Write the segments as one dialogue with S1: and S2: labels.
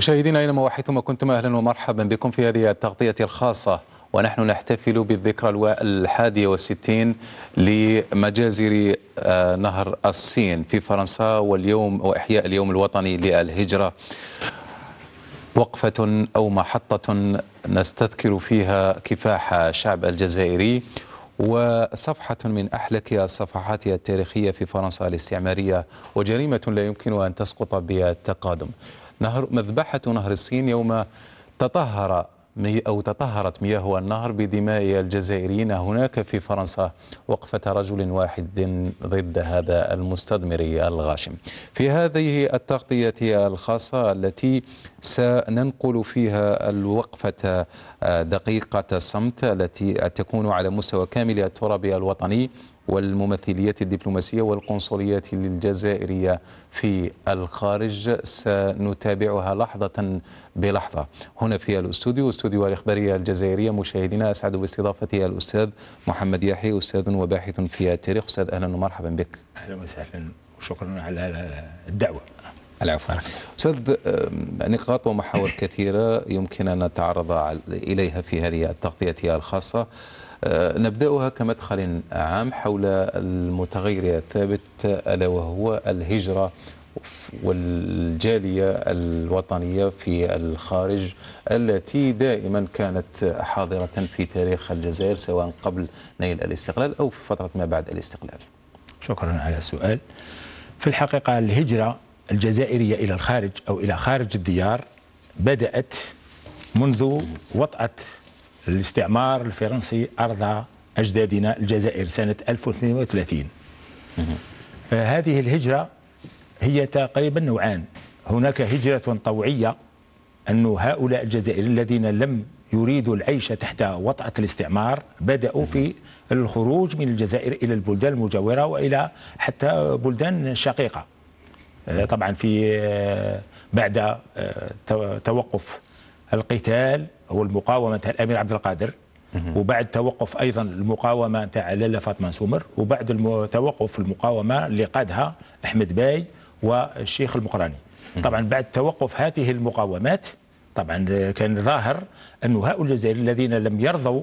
S1: مشاهدينا اينما وحيثما كنتم اهلا ومرحبا بكم في هذه التغطيه الخاصه ونحن نحتفل بالذكرى الحادية 61 لمجازر آه، نهر الصين في فرنسا واليوم وإحياء اليوم الوطني للهجرة وقفة أو محطة نستذكر فيها كفاح الشعب الجزائري وصفحة من أحلك الصفحات التاريخية في فرنسا الاستعمارية وجريمة لا يمكن أن تسقط بالتقادم نهر مذبحة نهر الصين يوم تطهر أو تطهرت مياه النهر بدماء الجزائريين هناك في فرنسا وقفة رجل واحد ضد هذا المستثمر الغاشم في هذه التغطية الخاصة التي سننقل فيها الوقفة آه، دقيقة الصمت التي تكون على مستوى كامل التراب الوطني والممثليات الدبلوماسية والقنصليات الجزائرية في الخارج سنتابعها لحظة بلحظة هنا في الاستوديو استوديو الإخبارية الجزائرية مشاهدينا أسعد باستضافة الأستاذ محمد يحيى أستاذ وباحث في التاريخ أستاذ أهلا ومرحبا بك
S2: أهلا وسهلا وشكرا على الدعوة
S1: العفو استاذ نقاط ومحاور كثيره يمكن ان نتعرض اليها في هذه التغطيه الخاصه آه، نبداها كمدخل عام حول المتغير الثابت الا وهو الهجره والجالية الوطنية في الخارج التي دائما كانت حاضرة في تاريخ الجزائر سواء قبل نيل الاستقلال أو
S2: في فترة ما بعد الاستقلال شكرا على السؤال في الحقيقة الهجرة الجزائرية إلى الخارج أو إلى خارج الديار بدأت منذ وطأة الاستعمار الفرنسي أرض أجدادنا الجزائر سنة 1830 هذه الهجرة هي تقريبا نوعان هناك هجرة طوعية أن هؤلاء الجزائريين الذين لم يريدوا العيش تحت وطأة الاستعمار بدأوا في الخروج من الجزائر إلى البلدان المجاورة وإلى حتى بلدان شقيقة آه، طبعا في آه، بعد آه، توقف القتال هو والمقاومه الامير عبد القادر وبعد توقف ايضا المقاومه تاع ليلى فاطمه سومر وبعد توقف المقاومه اللي قادها احمد باي والشيخ المقراني طبعا بعد توقف هذه المقاومات طبعا كان ظاهر أن هؤلاء الجزائريين الذين لم يرضوا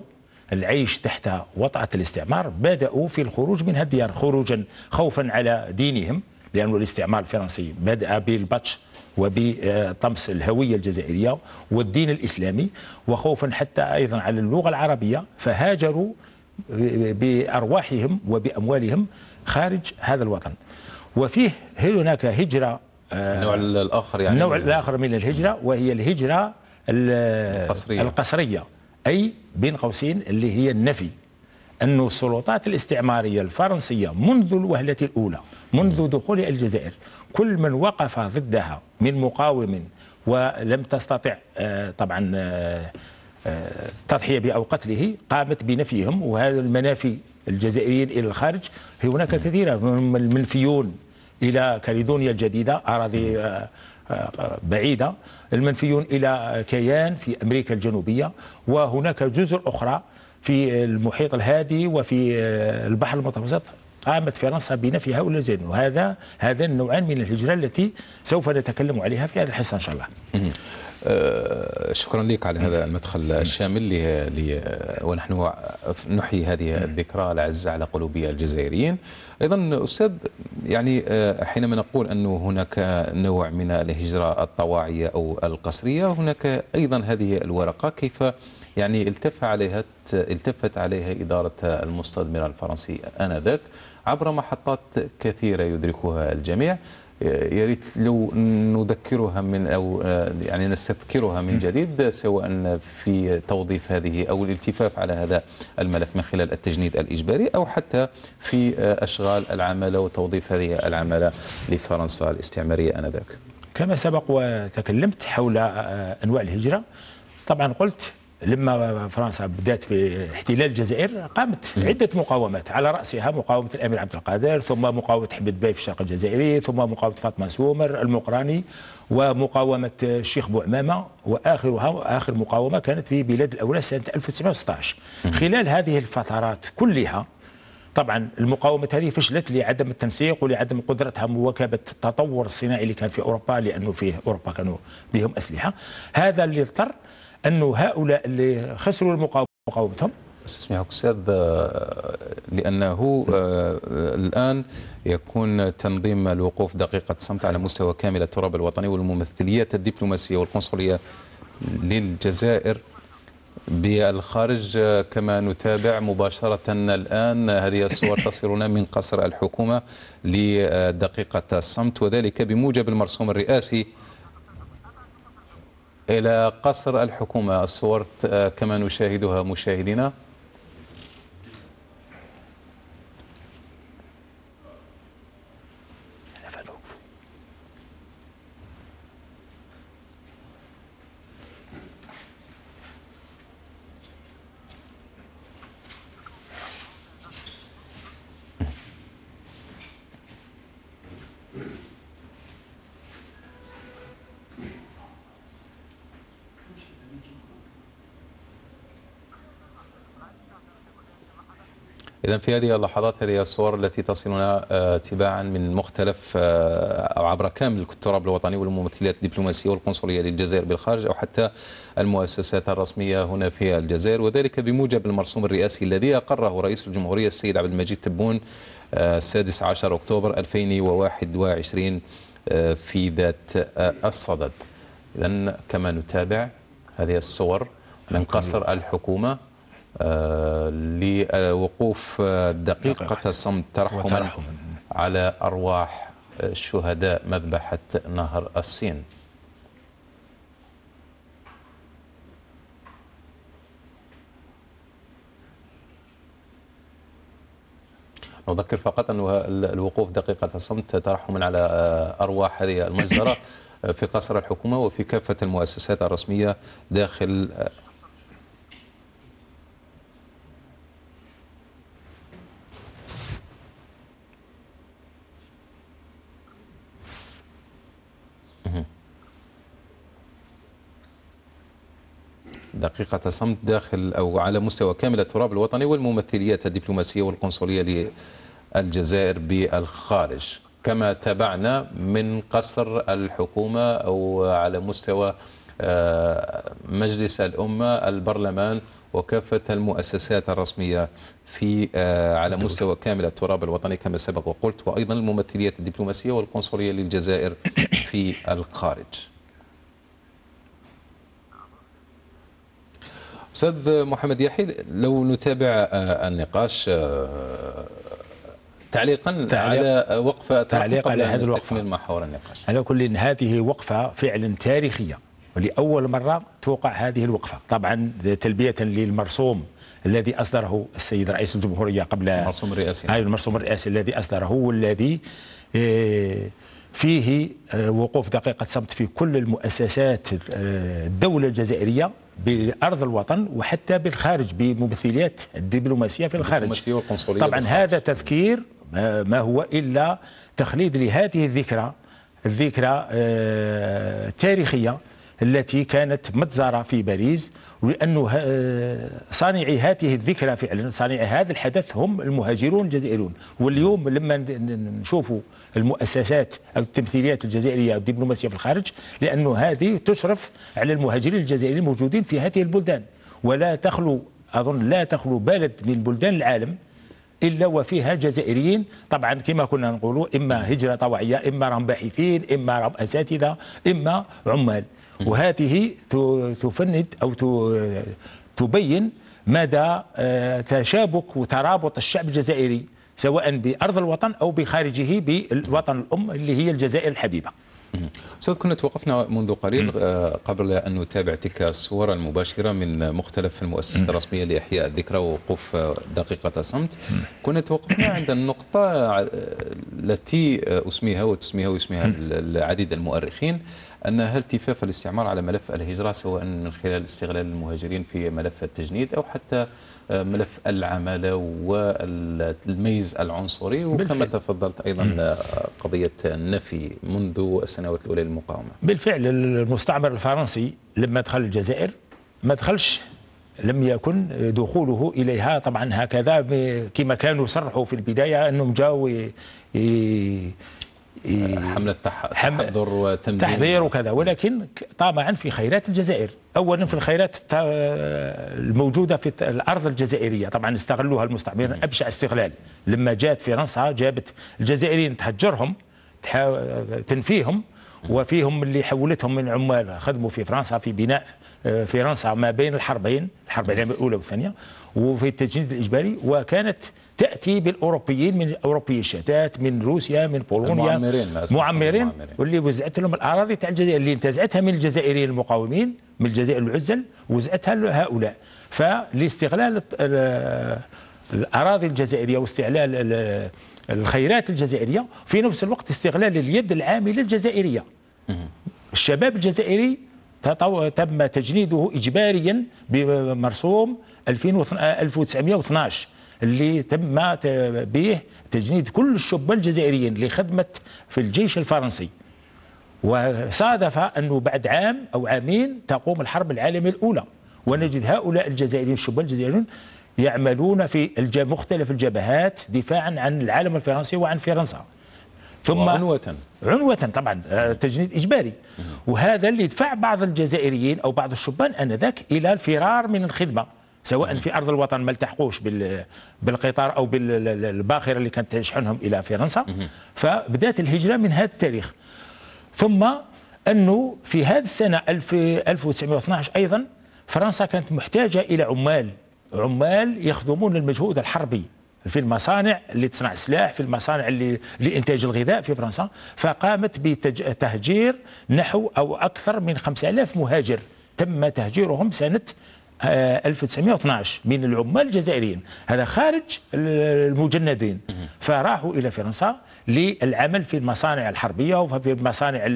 S2: العيش تحت وطأة الاستعمار بدأوا في الخروج من هذه الديار خروجا خوفا على دينهم لأن الاستعمار الفرنسي بدأ بالبطش وبطمس الهوية الجزائرية والدين الإسلامي وخوفا حتى أيضا على اللغة العربية فهاجروا بأرواحهم وبأموالهم خارج هذا الوطن وفيه هناك هجرة آه، النوع
S1: الآخر يعني النوع الآخر
S2: من الهجرة وهي الهجرة القصرية, القصرية أي بين قوسين اللي هي النفي أن السلطات الاستعمارية الفرنسية منذ الوهلة الأولى منذ دخول الجزائر كل من وقف ضدها من مقاوم ولم تستطع آه، طبعا التضحيه آه، آه، به او قتله قامت بنفيهم وهذا المنافي الجزائريين الى الخارج هناك كثيره من المنفيون الى كاليدونيا الجديده اراضي بعيده المنفيون الى كيان في امريكا الجنوبيه وهناك جزر اخرى في المحيط الهادي وفي البحر المتوسط قامت فرنسا بنفي هؤلاء الجانب وهذا هذا النوعان من الهجرة التي سوف نتكلم عليها في هذا الحصة إن شاء الله
S1: آه، شكرا لك على هذا المدخل الشامل لي لي ونحن نحيي هذه الذكرى العزة على قلوب الجزائريين أيضا أستاذ يعني آه، حينما نقول أنه هناك نوع من الهجرة الطواعية أو القصرية هناك أيضا هذه الورقة كيف يعني التف عليها التفت عليها إدارة المستثمر الفرنسي آنذاك عبر محطات كثيرة يدركها الجميع يا ريت لو نذكرها من او آه، يعني نستذكرها من جديد سواء في توظيف هذه او الالتفاف على هذا الملف من خلال التجنيد الاجباري او حتى في آه، اشغال العماله وتوظيف هذه العماله لفرنسا الاستعماريه
S2: انذاك. كما سبق وتكلمت حول آه، انواع الهجره طبعا قلت لما فرنسا بدات في احتلال الجزائر قامت عده مقاومات على راسها مقاومه الامير عبد القادر ثم مقاومه حبيب باي في الشرق الجزائري ثم مقاومه فاطمه سومر المقراني ومقاومه الشيخ بوعمامه واخرها اخر مقاومه كانت في بلاد الاولاد سنه 1916 خلال هذه الفترات كلها طبعا المقاومه هذه فشلت لعدم التنسيق ولعدم قدرتها مواكبه التطور الصناعي اللي كان في اوروبا لانه فيه اوروبا كانوا بهم اسلحه هذا اللي اضطر أنه هؤلاء اللي خسروا مقاومتهم استسمحك استاذ آه،
S1: لانه آه، الان يكون تنظيم الوقوف دقيقه الصمت على مستوى كامل التراب الوطني والممثليات الدبلوماسيه والقنصليه للجزائر بالخارج آه، كما نتابع مباشرة الآن هذه الصور تصلنا من قصر الحكومة لدقيقة الصمت وذلك بموجب المرسوم الرئاسي إلى قصر الحكومة الصور آه، كما نشاهدها مشاهدينا إذا في هذه اللحظات هذه الصور التي تصلنا آه، تباعا من مختلف آه، أو عبر كامل التراب الوطني والممثلات الدبلوماسية والقنصلية للجزائر بالخارج أو حتى المؤسسات الرسمية هنا في الجزائر وذلك بموجب المرسوم الرئاسي الذي أقره رئيس الجمهورية السيد عبد المجيد تبون آه، السادس عشر أكتوبر 2021 في ذات الصدد إذا كما نتابع هذه الصور من قصر الحكومة آه، لوقوف آه، دقيقة الصمت ترحما على أرواح الشهداء آه، مذبحة نهر السين نذكر فقط أن الوقوف دقيقة الصمت ترحما على أرواح هذه المجزرة في قصر الحكومة وفي كافة المؤسسات الرسمية داخل دقيقة صمت داخل أو على مستوى كامل التراب الوطني والممثليات الدبلوماسية والقنصلية للجزائر بالخارج كما تابعنا من قصر الحكومة أو على مستوى آه، مجلس الأمة البرلمان وكافة المؤسسات الرسمية في آه، على مستوى كامل التراب الوطني كما سبق وقلت وأيضا الممثليات الدبلوماسية والقنصلية للجزائر في الخارج استاذ محمد يحيى لو نتابع آه، النقاش آه، تعليقا تعليق على وقفه تعليق على هذه الوقفه محور النقاش
S2: على كل هذه وقفه فعلا تاريخيه ولاول مره توقع هذه الوقفه طبعا تلبيه للمرسوم الذي اصدره السيد رئيس الجمهوريه قبل المرسوم الرئاسي آه، المرسوم الرئاسي الذي اصدره والذي فيه وقوف دقيقه صمت في كل المؤسسات الدوله الجزائريه بارض الوطن وحتى بالخارج بممثليات الدبلوماسيه في الخارج الدبلوماسية والقنصلية طبعا هذا تذكير ما هو الا تخليد لهذه الذكرى الذكرى التاريخيه آه، التي كانت متزارة في باريس لأن آه، صانعي هذه الذكرى فعلا صانعي هذا الحدث هم المهاجرون الجزائريون واليوم لما نشوفوا المؤسسات أو التمثيليات الجزائرية والدبلوماسيه الدبلوماسية في الخارج لأنه هذه تشرف على المهاجرين الجزائريين الموجودين في هذه البلدان ولا تخلو أظن لا تخلو بلد من بلدان العالم الا وفيها جزائريين طبعا كما كنا نقولوا اما هجره طوعيه اما راهم باحثين اما راهم اساتذه اما عمال وهذه تفند او تبين مدى آه، تشابك وترابط الشعب الجزائري سواء بأرض الوطن أو بخارجه بالوطن الأم اللي هي الجزائر الحبيبة
S1: استاذ كنا توقفنا منذ قليل آه، قبل ان نتابع تلك الصور المباشره من مختلف المؤسسات الرسميه لاحياء الذكرى ووقوف آه، دقيقه صمت كنا توقفنا عند النقطه آه، التي اسميها وتسميها ويسميها العديد المؤرخين انها التفاف الاستعمار على ملف الهجره سواء من خلال استغلال المهاجرين في ملف التجنيد او حتى ملف العمالة والميز العنصري وكما بالفعل. تفضلت أيضا قضية النفي منذ السنوات الأولى للمقاومة
S2: بالفعل المستعمر الفرنسي لما دخل الجزائر ما دخلش لم يكن دخوله إليها طبعا هكذا كما كانوا صرحوا في البداية أنهم جاوا إيه. حملة تحضر وتمديد تحضير وكذا ولكن طمعا في خيرات الجزائر أولا في الخيرات الموجودة في الأرض الجزائرية طبعا استغلوها المستعمرين أبشع استغلال لما جاءت فرنسا جابت الجزائريين تهجرهم تنفيهم وفيهم اللي حولتهم من عمال خدموا في فرنسا في بناء آه، فرنسا ما بين الحربين الحرب العالمية الأولى والثانية وفي التجنيد الإجباري وكانت تاتي بالاوروبيين من اوروبي الشتات من روسيا من بولونيا المعمرين معمرين واللي وزعت لهم الاراضي تاع الجزائر اللي انتزعتها من الجزائريين المقاومين من الجزائر العزل وزعتها لهؤلاء فالاستغلال الاراضي الجزائريه واستغلال الخيرات الجزائريه في نفس الوقت استغلال اليد العامله الجزائريه الشباب الجزائري تم تجنيده اجباريا بمرسوم 1912 اللي تم به تجنيد كل الشبان الجزائريين لخدمة في الجيش الفرنسي وصادف أنه بعد عام أو عامين تقوم الحرب العالمية الأولى ونجد هؤلاء الجزائريين الشبان الجزائريين يعملون في مختلف الجبهات دفاعا عن العالم الفرنسي وعن فرنسا ثم عنوة عنوة طبعا آه، تجنيد إجباري وهذا اللي دفع بعض الجزائريين أو بعض الشبان أنذاك إلى الفرار من الخدمة سواء في ارض الوطن ما التحقوش بالقطار او بالباخره اللي كانت تشحنهم الى فرنسا فبدات الهجره من هذا التاريخ ثم انه في هذه السنه 1912 ايضا فرنسا كانت محتاجه الى عمال عمال يخدمون المجهود الحربي في المصانع اللي تصنع السلاح في المصانع اللي لإنتاج الغذاء في فرنسا فقامت بتهجير نحو أو أكثر من 5000 مهاجر تم تهجيرهم سنة 1912 آه، من العمال الجزائريين هذا خارج المجندين فراحوا إلى فرنسا للعمل في المصانع الحربية وفي المصانع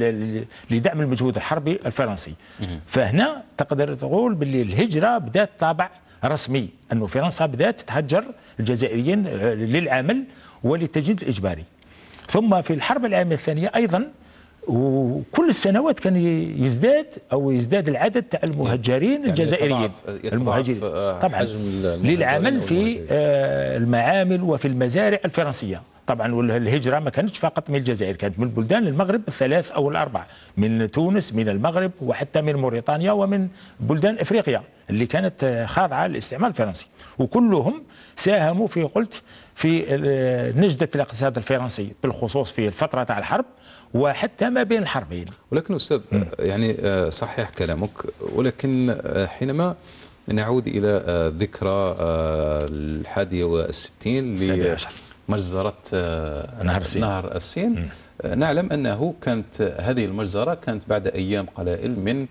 S2: لدعم المجهود الحربي الفرنسي فهنا تقدر تقول باللي الهجرة بدأت طابع رسمي أنه فرنسا بدأت تهجر الجزائريين آه، للعمل وللتجنيد الإجباري ثم في الحرب العالمية الثانية أيضا وكل السنوات كان يزداد او يزداد العدد تاع المهجرين يعني الجزائريين المهاجرين آه، طبعا للعمل في آه، المعامل وفي المزارع الفرنسيه طبعا والهجره ما كانتش فقط من الجزائر كانت من بلدان المغرب الثلاث او الاربع من تونس من المغرب وحتى من موريتانيا ومن بلدان افريقيا اللي كانت آه، خاضعه للاستعمار الفرنسي وكلهم ساهموا في قلت في نجده الاقتصاد الفرنسي بالخصوص في الفتره تاع الحرب وحتى ما بين الحربين ولكن أستاذ يعني آه، صحيح كلامك ولكن آه، حينما
S1: نعود إلى آه، ذكرى الحادية والستين لمجزرة نهر السين, نهر السين. نعلم أنه كانت هذه المجزرة كانت بعد أيام قلائل من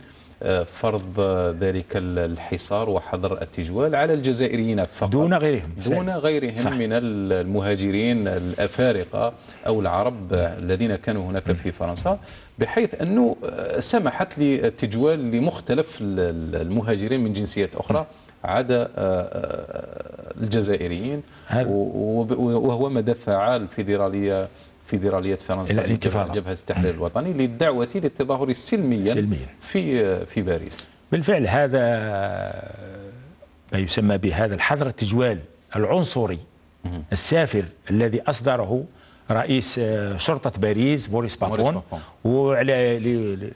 S1: فرض ذلك الحصار وحظر التجوال على الجزائريين فقط دون غيرهم دون غيرهم صح. من المهاجرين الأفارقة أو العرب الذين كانوا هناك في فرنسا بحيث أنه آه، سمحت للتجوال لمختلف المهاجرين من جنسيات أخرى عدا آه، آه، الجزائريين وهو مدى فعال الفيدراليه فيدرالية فرنسا الانتفاضة جبهة التحرير الوطني للدعوة للتظاهر سلميا سلميا
S2: في في باريس بالفعل هذا ما يسمى بهذا الحظر التجوال العنصري السافر الذي أصدره رئيس آه، شرطة باريس بوريس بابون وعلى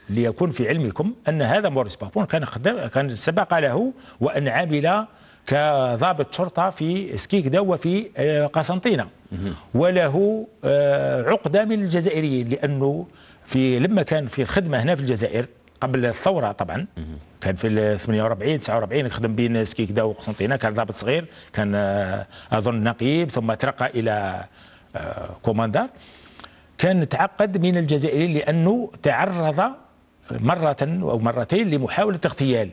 S2: ليكون في علمكم أن هذا بوريس بابون كان كان سبق له وأن عمل كضابط شرطه في سكيك دو في آه، قسنطينه وله آه، عقده من الجزائريين لانه في لما كان في الخدمه هنا في الجزائر قبل الثوره طبعا كان في 48 49 خدم بين دو وقسنطينه كان ضابط صغير كان آه، اظن نقيب ثم ترقى الى كوماندار كان تعقد من الجزائريين لانه تعرض مره او مرتين لمحاوله اغتيال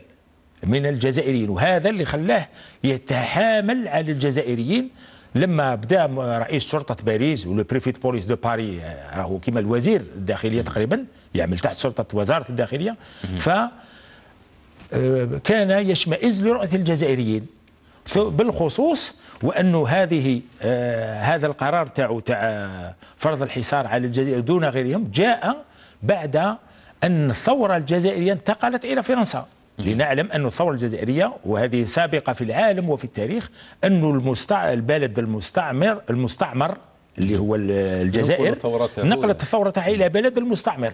S2: من الجزائريين وهذا اللي خلاه يتحامل على الجزائريين لما بدا رئيس شرطه باريس ولو بريفيت بوليس دو باري راهو كيما الوزير الداخليه تقريبا يعمل تحت شرطه وزاره الداخليه ف آه، كان يشمئز لرؤيه الجزائريين بالخصوص وانه هذه آه، هذا القرار تاع تاع آه، فرض الحصار على الجزائر دون غيرهم جاء بعد ان الثوره الجزائريه انتقلت الى فرنسا لنعلم أن الثورة الجزائرية وهذه سابقة في العالم وفي التاريخ أن المستع... البلد المستعمر المستعمر اللي هو الجزائر نقلت الثورة تاعها إلى بلد المستعمر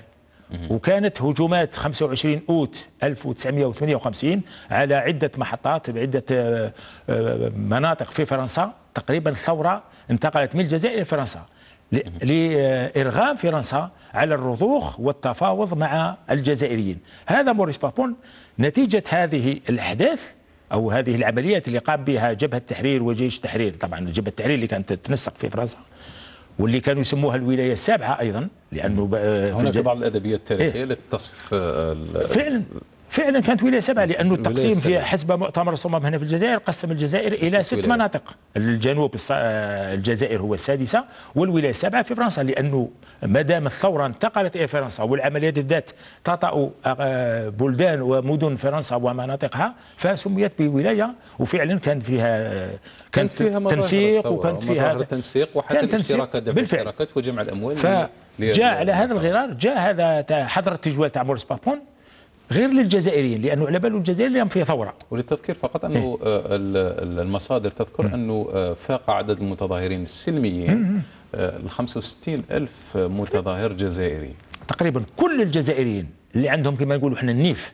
S2: وكانت هجومات 25 اوت 1958 على عده محطات بعده آه، آه، مناطق في فرنسا تقريبا الثوره انتقلت من الجزائر الى فرنسا لارغام فرنسا على الرضوخ والتفاوض مع الجزائريين هذا موريس بابون نتيجة هذه الأحداث أو هذه العمليات اللي قام بها جبهة التحرير وجيش التحرير طبعا جبهة التحرير اللي كانت تنسق في فرنسا واللي كانوا يسموها الولايه السابعه ايضا لانه آه، هناك بعض
S1: الادبيات التاريخيه
S2: إيه؟ لتصف آه، فعلا فعلا كانت ولايه سبعه لانه التقسيم في حسب مؤتمر الصمام هنا في الجزائر قسم الجزائر الى ست, مناطق الجنوب آه، الجزائر هو السادسه والولايه السبعه في فرنسا لانه ما دام الثوره انتقلت الى فرنسا والعمليات الذات تطا آه، بلدان ومدن فرنسا ومناطقها فسميت بولايه وفعلا كان فيها كانت, فيها تنسيق وكانت فيها
S1: تنسيق وحتى الاشتراكات دفع الاشتراكات وجمع الاموال فجاء
S2: على هذا الغرار جاء هذا حضر التجوال تاع مورس بابون غير للجزائريين لانه على باله الجزائر اليوم فيها ثوره وللتذكير فقط انه
S1: إيه. آه، المصادر تذكر انه آه، فاق عدد المتظاهرين السلميين
S2: آه، ال 65 الف متظاهر جزائري تقريبا كل الجزائريين اللي عندهم كما نقولوا احنا النيف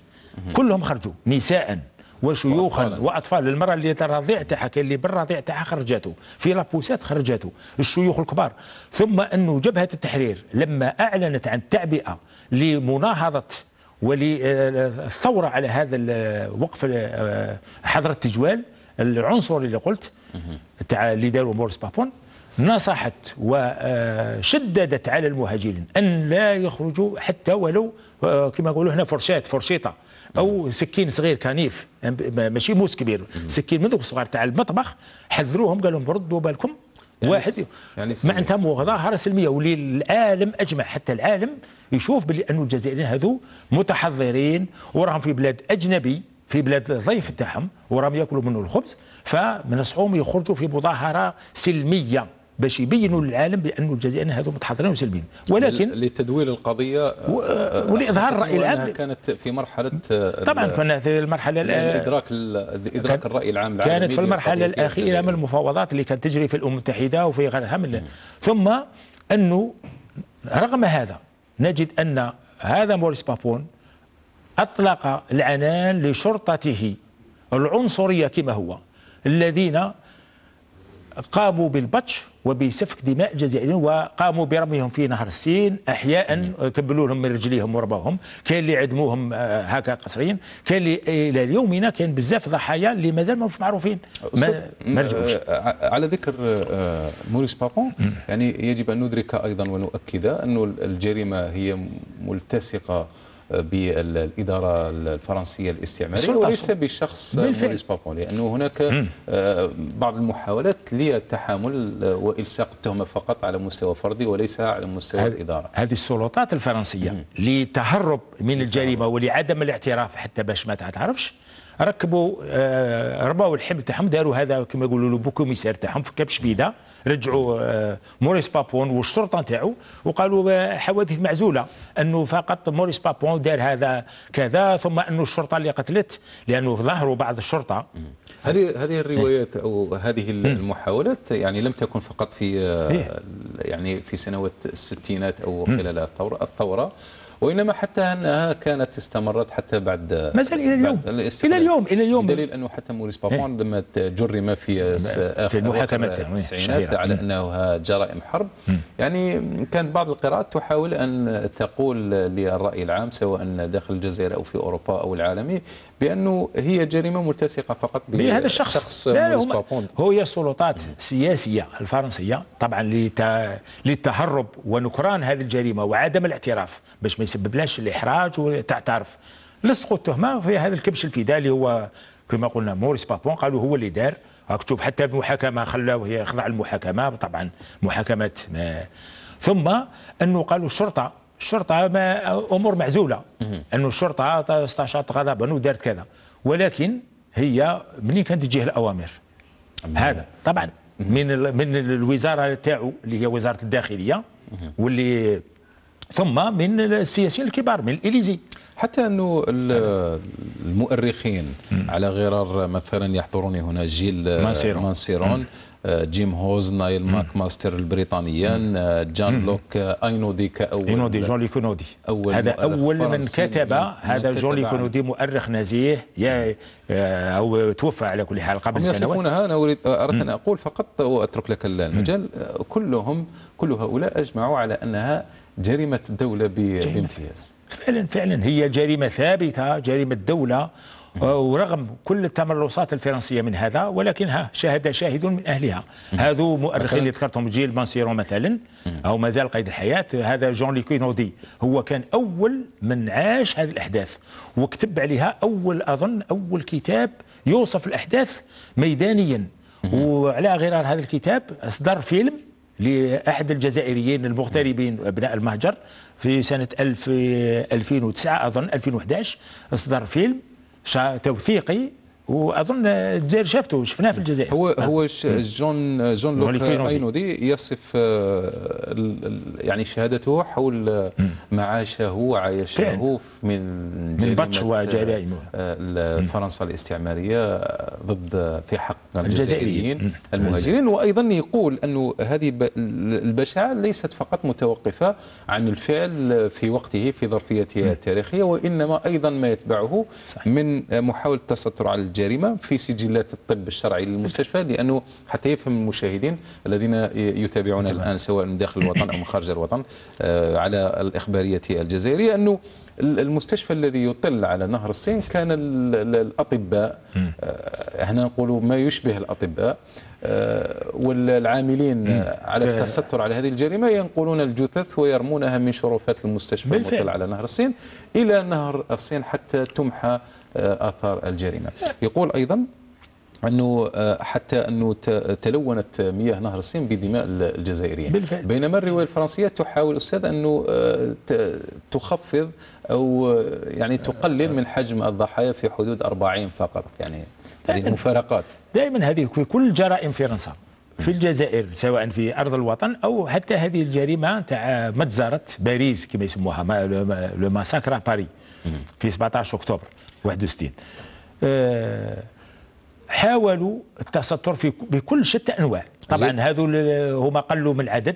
S2: كلهم خرجوا نساء وشيوخا وأطفال. المراه اللي الرضيع تاعها كاين اللي بالرضيع تاعها خرجته في لابوسات خرجته الشيوخ الكبار ثم انه جبهه التحرير لما اعلنت عن تعبئه لمناهضه وللثورة على هذا الوقف آه، حظر التجوال العنصري اللي قلت تاع اللي داروا مورس بابون نصحت وشددت على المهاجرين أن لا يخرجوا حتى ولو آه، كما يقولوا هنا فرشات فرشيطة أو سكين صغير كنيف ماشي موس كبير سكين من ذوك الصغار تاع المطبخ حذروهم قال لهم ردوا بالكم يعني واحد يعني معناتها مظاهره سلميه وللعالم اجمع حتى العالم يشوف بلي انه الجزائريين هذو متحضرين وراهم في بلاد اجنبي في بلاد ضيف تاعهم وراهم ياكلوا منه الخبز الصعوبه يخرجوا في مظاهره سلميه باش يبينوا للعالم بانه الجزائريين هذو متحضرين وسلبين ولكن
S1: لتدوير القضيه آه، آه، ولاظهار الراي العام كانت في مرحله آه، طبعا كنا في المرحله الادراك يعني ادراك الراي العام كانت في المرحله الاخيره
S2: من المفاوضات اللي كانت تجري في الامم المتحده وفي غيرها من ثم انه رغم هذا نجد ان هذا موريس بابون اطلق العنان لشرطته العنصريه كما هو الذين قاموا بالبطش وبسفك دماء جزائريين وقاموا برميهم في نهر السين احياء كبلوا لهم من رجليهم ورباهم كاين اللي عدموهم آه، هكا قصرين كاين اللي الى يومنا كاين بزاف ضحايا اللي مازال ماهمش معروفين ما, ما آه،
S1: آه، على ذكر موريس بابون يعني يجب ان ندرك ايضا ونؤكد انه الجريمه هي ملتصقه بالاداره الفرنسيه الاستعماريه وليس بشخص موريس بابون لانه هناك آه، بعض المحاولات للتحامل آه، والصاق
S2: التهمه فقط على مستوى فردي وليس على مستوى الاداره هذه السلطات الفرنسيه لتهرب من الجريمه ولعدم الاعتراف حتى باش ما تعرفش ركبوا آه، رباو الحبل تاعهم داروا هذا كما يقولوا لو بوكوميسير تاعهم في كبش فيدا رجعوا آه، موريس بابون والشرطه نتاعو وقالوا آه، حوادث معزوله انه فقط موريس بابون دار هذا كذا ثم انه الشرطه اللي قتلت لانه ظهروا بعض الشرطه
S1: هذه هذه الروايات او هذه المحاولات يعني لم تكن فقط في آه، إيه. يعني في سنوات الستينات او خلال الثوره الثوره وإنما حتى أنها كانت استمرت حتى بعد ما زال إلى اليوم إلى اليوم إلى اليوم بدليل أنه حتى موريس بابون إيه. لما جرم في آخر المحاكمات التسعينات على أنها جرائم حرب يعني كانت بعض القراءات تحاول أن تقول للرأي العام سواء داخل الجزائر أو في أوروبا أو العالمي بأنه هي جريمة ملتصقة
S2: فقط بهذا الشخص شخص لا هي سلطات سياسية الفرنسية طبعا للتهرب ونكران هذه الجريمة وعدم الاعتراف باش ما يسببلاش الاحراج وتعترف لصقوا التهمه في هذا الكبش الفدالي هو كما قلنا موريس بابون قالوا هو اللي دار راك تشوف حتى المحاكمه خلاوه يخضع المحاكمه طبعا محاكمات ما ثم انه قالوا الشرطه الشرطه ما امور معزوله انه الشرطه استشاط غضبا ودارت كذا ولكن هي منين كانت تجيه الاوامر هذا طبعا من من الوزاره تاعو اللي هي وزاره الداخليه واللي ثم من السياسيين الكبار من الإليزي حتى أنه المؤرخين على غرار
S1: مثلا يحضرني هنا جيل مانسيرون, مانسيرون آه، جيم هوز نايل ماك ماستر
S2: البريطانيان آه، جان لوك آه، اينودي كاول اينودي جون ليكونودي أول هذا اول من كتب هذا جون كونودي مؤرخ نزيه يا او توفى على كل حال قبل سنوات يصفونها انا اريد اردت ان اقول فقط واترك لك المجال كلهم كل هؤلاء اجمعوا على انها جريمة الدولة بامتياز فعلا فعلا هي جريمة ثابتة جريمة دولة آه، ورغم كل التملصات الفرنسية من هذا ولكن ها شاهد شاهد من أهلها هذو مؤرخين اللي ذكرتهم جيل بانسيرو مثلا أو مازال قيد الحياة هذا جون ليكوينودي هو كان أول من عاش هذه الأحداث وكتب عليها أول أظن أول كتاب يوصف الأحداث ميدانيا وعلى غرار هذا الكتاب أصدر فيلم لأحد الجزائريين المغتربين أبناء المهجر في سنة 2009 أظن 2011 أصدر فيلم توثيقي واظن الجزائر شافته شفناه في الجزائر هو هو نعم. جون جون لوك اينودي
S1: يصف آه، يعني شهادته حول آه، معاشه وعايشه من من بطش وجرائمه آه، فرنسا الاستعماريه ضد في حق الجزائريين المهاجرين وايضا يقول انه هذه البشاعه ليست فقط متوقفه عن الفعل في وقته في ظرفيته التاريخيه وانما ايضا ما يتبعه من محاوله التستر على الجريمة في سجلات الطب الشرعي للمستشفى لأنه حتى يفهم المشاهدين الذين يتابعون الآن سواء من داخل الوطن أو من خارج الوطن آه، على الإخبارية الجزائرية أنه المستشفى الذي يطل على نهر الصين كان الأطباء آه، هنا نقول ما يشبه الأطباء آه، والعاملين على التستر على هذه الجريمة ينقلون الجثث ويرمونها من شرفات المستشفى المطل على نهر الصين إلى نهر الصين حتى تمحى آه، اثار الجريمه يقول ايضا انه آه، حتى انه تلونت مياه نهر الصين بدماء الجزائريين بالفعل. بينما الروايه الفرنسيه تحاول استاذ انه آه، تخفض
S2: او يعني تقلل من حجم الضحايا في حدود 40 فقط يعني هذه مفارقات دائما هذه في كل جرائم فرنسا في الجزائر سواء في ارض الوطن او حتى هذه الجريمه تاع مجزره باريس كما يسموها لو ماساكرا باري في 17 اكتوبر 61 آه، حاولوا التستر في بكل شتى انواع طبعا هذو هما قلوا من العدد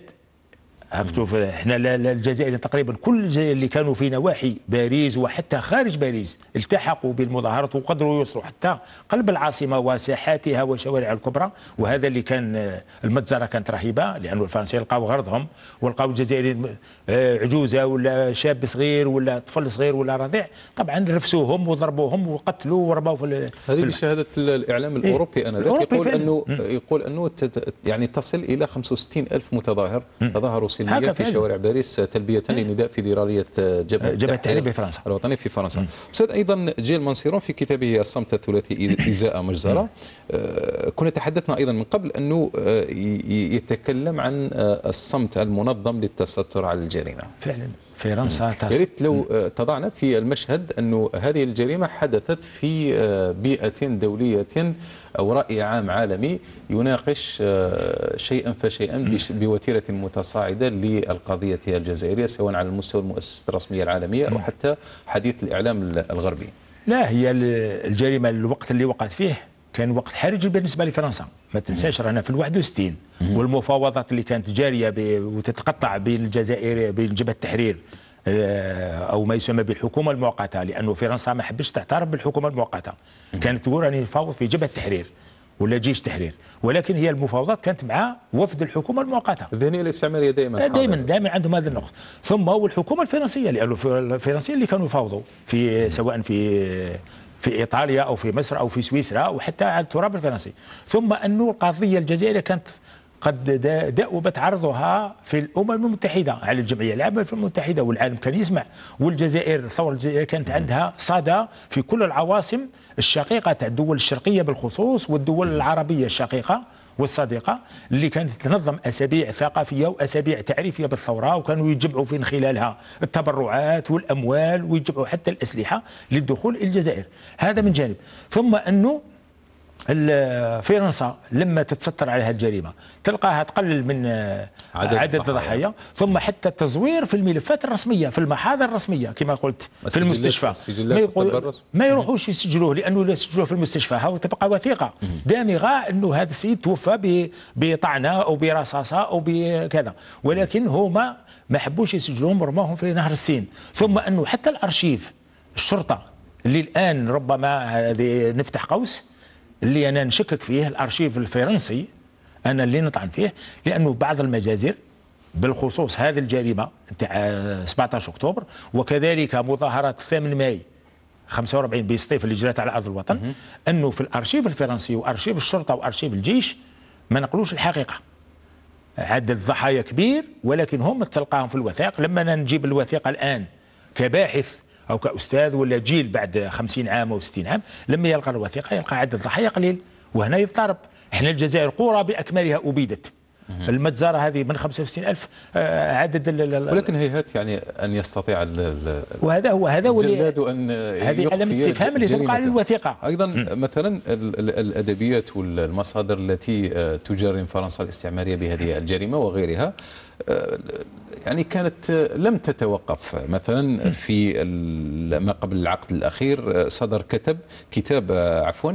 S2: عرفتوا احنا الجزائر تقريبا كل الجزائر اللي كانوا في نواحي باريس وحتى خارج باريس التحقوا بالمظاهرات وقدروا يوصلوا حتى قلب العاصمه وساحاتها وشوارعها الكبرى وهذا اللي كان المجزره كانت رهيبه لانه الفرنسيين لقاو غرضهم ولقاو الجزائريين آه، عجوزه ولا شاب صغير ولا طفل صغير ولا رضيع طبعا رفسوهم وضربوهم وقتلوا ورموا في هذه بشهاده الاعلام إيه، الاوروبي إيه؟ انا يقول انه
S1: يقول انه يعني تصل الى 65 الف متظاهر تظاهروا هكذا في شوارع باريس تلبية إيه. لنداء فيدرالية جبهة جبهة التحرير بفرنسا الوطني في فرنسا أستاذ أيضا جيل منصيرون في كتابه الصمت الثلاثي إزاء مجزرة آه، كنا تحدثنا أيضا من قبل أنه آه، يتكلم عن آه، الصمت المنظم للتستر على الجريمة
S2: فعلا فرنسا يا ريت لو
S1: تضعنا في المشهد أن هذه الجريمة حدثت في آه، بيئة دولية أو رأي عام عالمي يناقش آه، شيئا فشيئا بوتيرة متصاعدة للقضية الجزائرية سواء على المستوى المؤسسة الرسمية العالمية أو حتى حديث الإعلام الغربي
S2: لا هي الجريمة الوقت اللي وقعت فيه كان وقت حرج بالنسبه لفرنسا ما تنساش رانا في ال 61 والمفاوضات اللي كانت جاريه وتتقطع بين الجزائر بين جبهه التحرير آه، او ما يسمى بالحكومه المؤقته لانه فرنسا ما حبتش تعترف بالحكومه المؤقته كانت تقول راني نفاوض في جبهه التحرير ولا جيش تحرير ولكن هي المفاوضات كانت مع وفد الحكومه المؤقته الذهنيه الاستعماريه دائما آه، دائما دائما عندهم هذه النقطه ثم والحكومه الفرنسيه لانه الفرنسيين اللي كانوا يفاوضوا في سواء في في إيطاليا أو في مصر أو في سويسرا او حتى على التراب الفرنسي ثم أن القضية الجزائرية كانت قد دأوبت عرضها في الأمم المتحدة على الجمعية العامة في المتحدة والعالم كان يسمع والجزائر الثورة الجزائرية كانت عندها صدى في كل العواصم الشقيقة تاع الدول الشرقية بالخصوص والدول العربية الشقيقة والصديقة اللي كانت تنظم أسابيع ثقافية وأسابيع تعريفية بالثورة وكانوا يجمعوا فين خلالها التبرعات والأموال ويجمعوا حتى الأسلحة للدخول إلى الجزائر هذا من جانب ثم أنه فرنسا لما تتستر هذه الجريمه تلقاها تقلل من عدد, عدد الضحايا ثم حتى التزوير في الملفات الرسميه في المحاضر الرسميه كما قلت في المستشفى ما, ما يروحوش يسجلوه لانه لا يسجلوه في المستشفى هاو تبقى وثيقه دامغه انه هذا السيد توفى بطعنه او برصاصه او بكذا ولكن هما ما حبوش يسجلوهم رماهم في نهر السين ثم انه حتى الارشيف الشرطه اللي الان ربما نفتح قوس اللي أنا نشكك فيه الأرشيف الفرنسي أنا اللي نطعن فيه لأنه بعض المجازر بالخصوص هذه الجريمة نتاع 17 آه، أكتوبر وكذلك مظاهرة 8 ماي 45 بيستيف اللي جرات على أرض الوطن أنه في الأرشيف الفرنسي وأرشيف الشرطة وأرشيف الجيش ما نقلوش الحقيقة عدد الضحايا كبير ولكن هم تلقاهم في الوثائق لما نجيب الوثيقة الآن كباحث أو كأستاذ ولا جيل بعد خمسين عام أو ستين عام لما يلقى الوثيقة يلقى عدد ضحايا قليل وهنا يضطرب احنا الجزائر قرى بأكملها أبيدت المتزارة هذه من 65 ألف آه، عدد ولكن هيهات يعني أن يستطيع وهذا هو هذا الجلاد أن هذه علامة استفهام اللي تبقى على
S1: الوثيقة أيضا مثلا الأدبيات والمصادر التي آه، تجرم فرنسا الاستعمارية بهذه الجريمة وغيرها آه، يعني كانت لم تتوقف مثلا في ما قبل العقد الأخير صدر كتب كتاب عفوا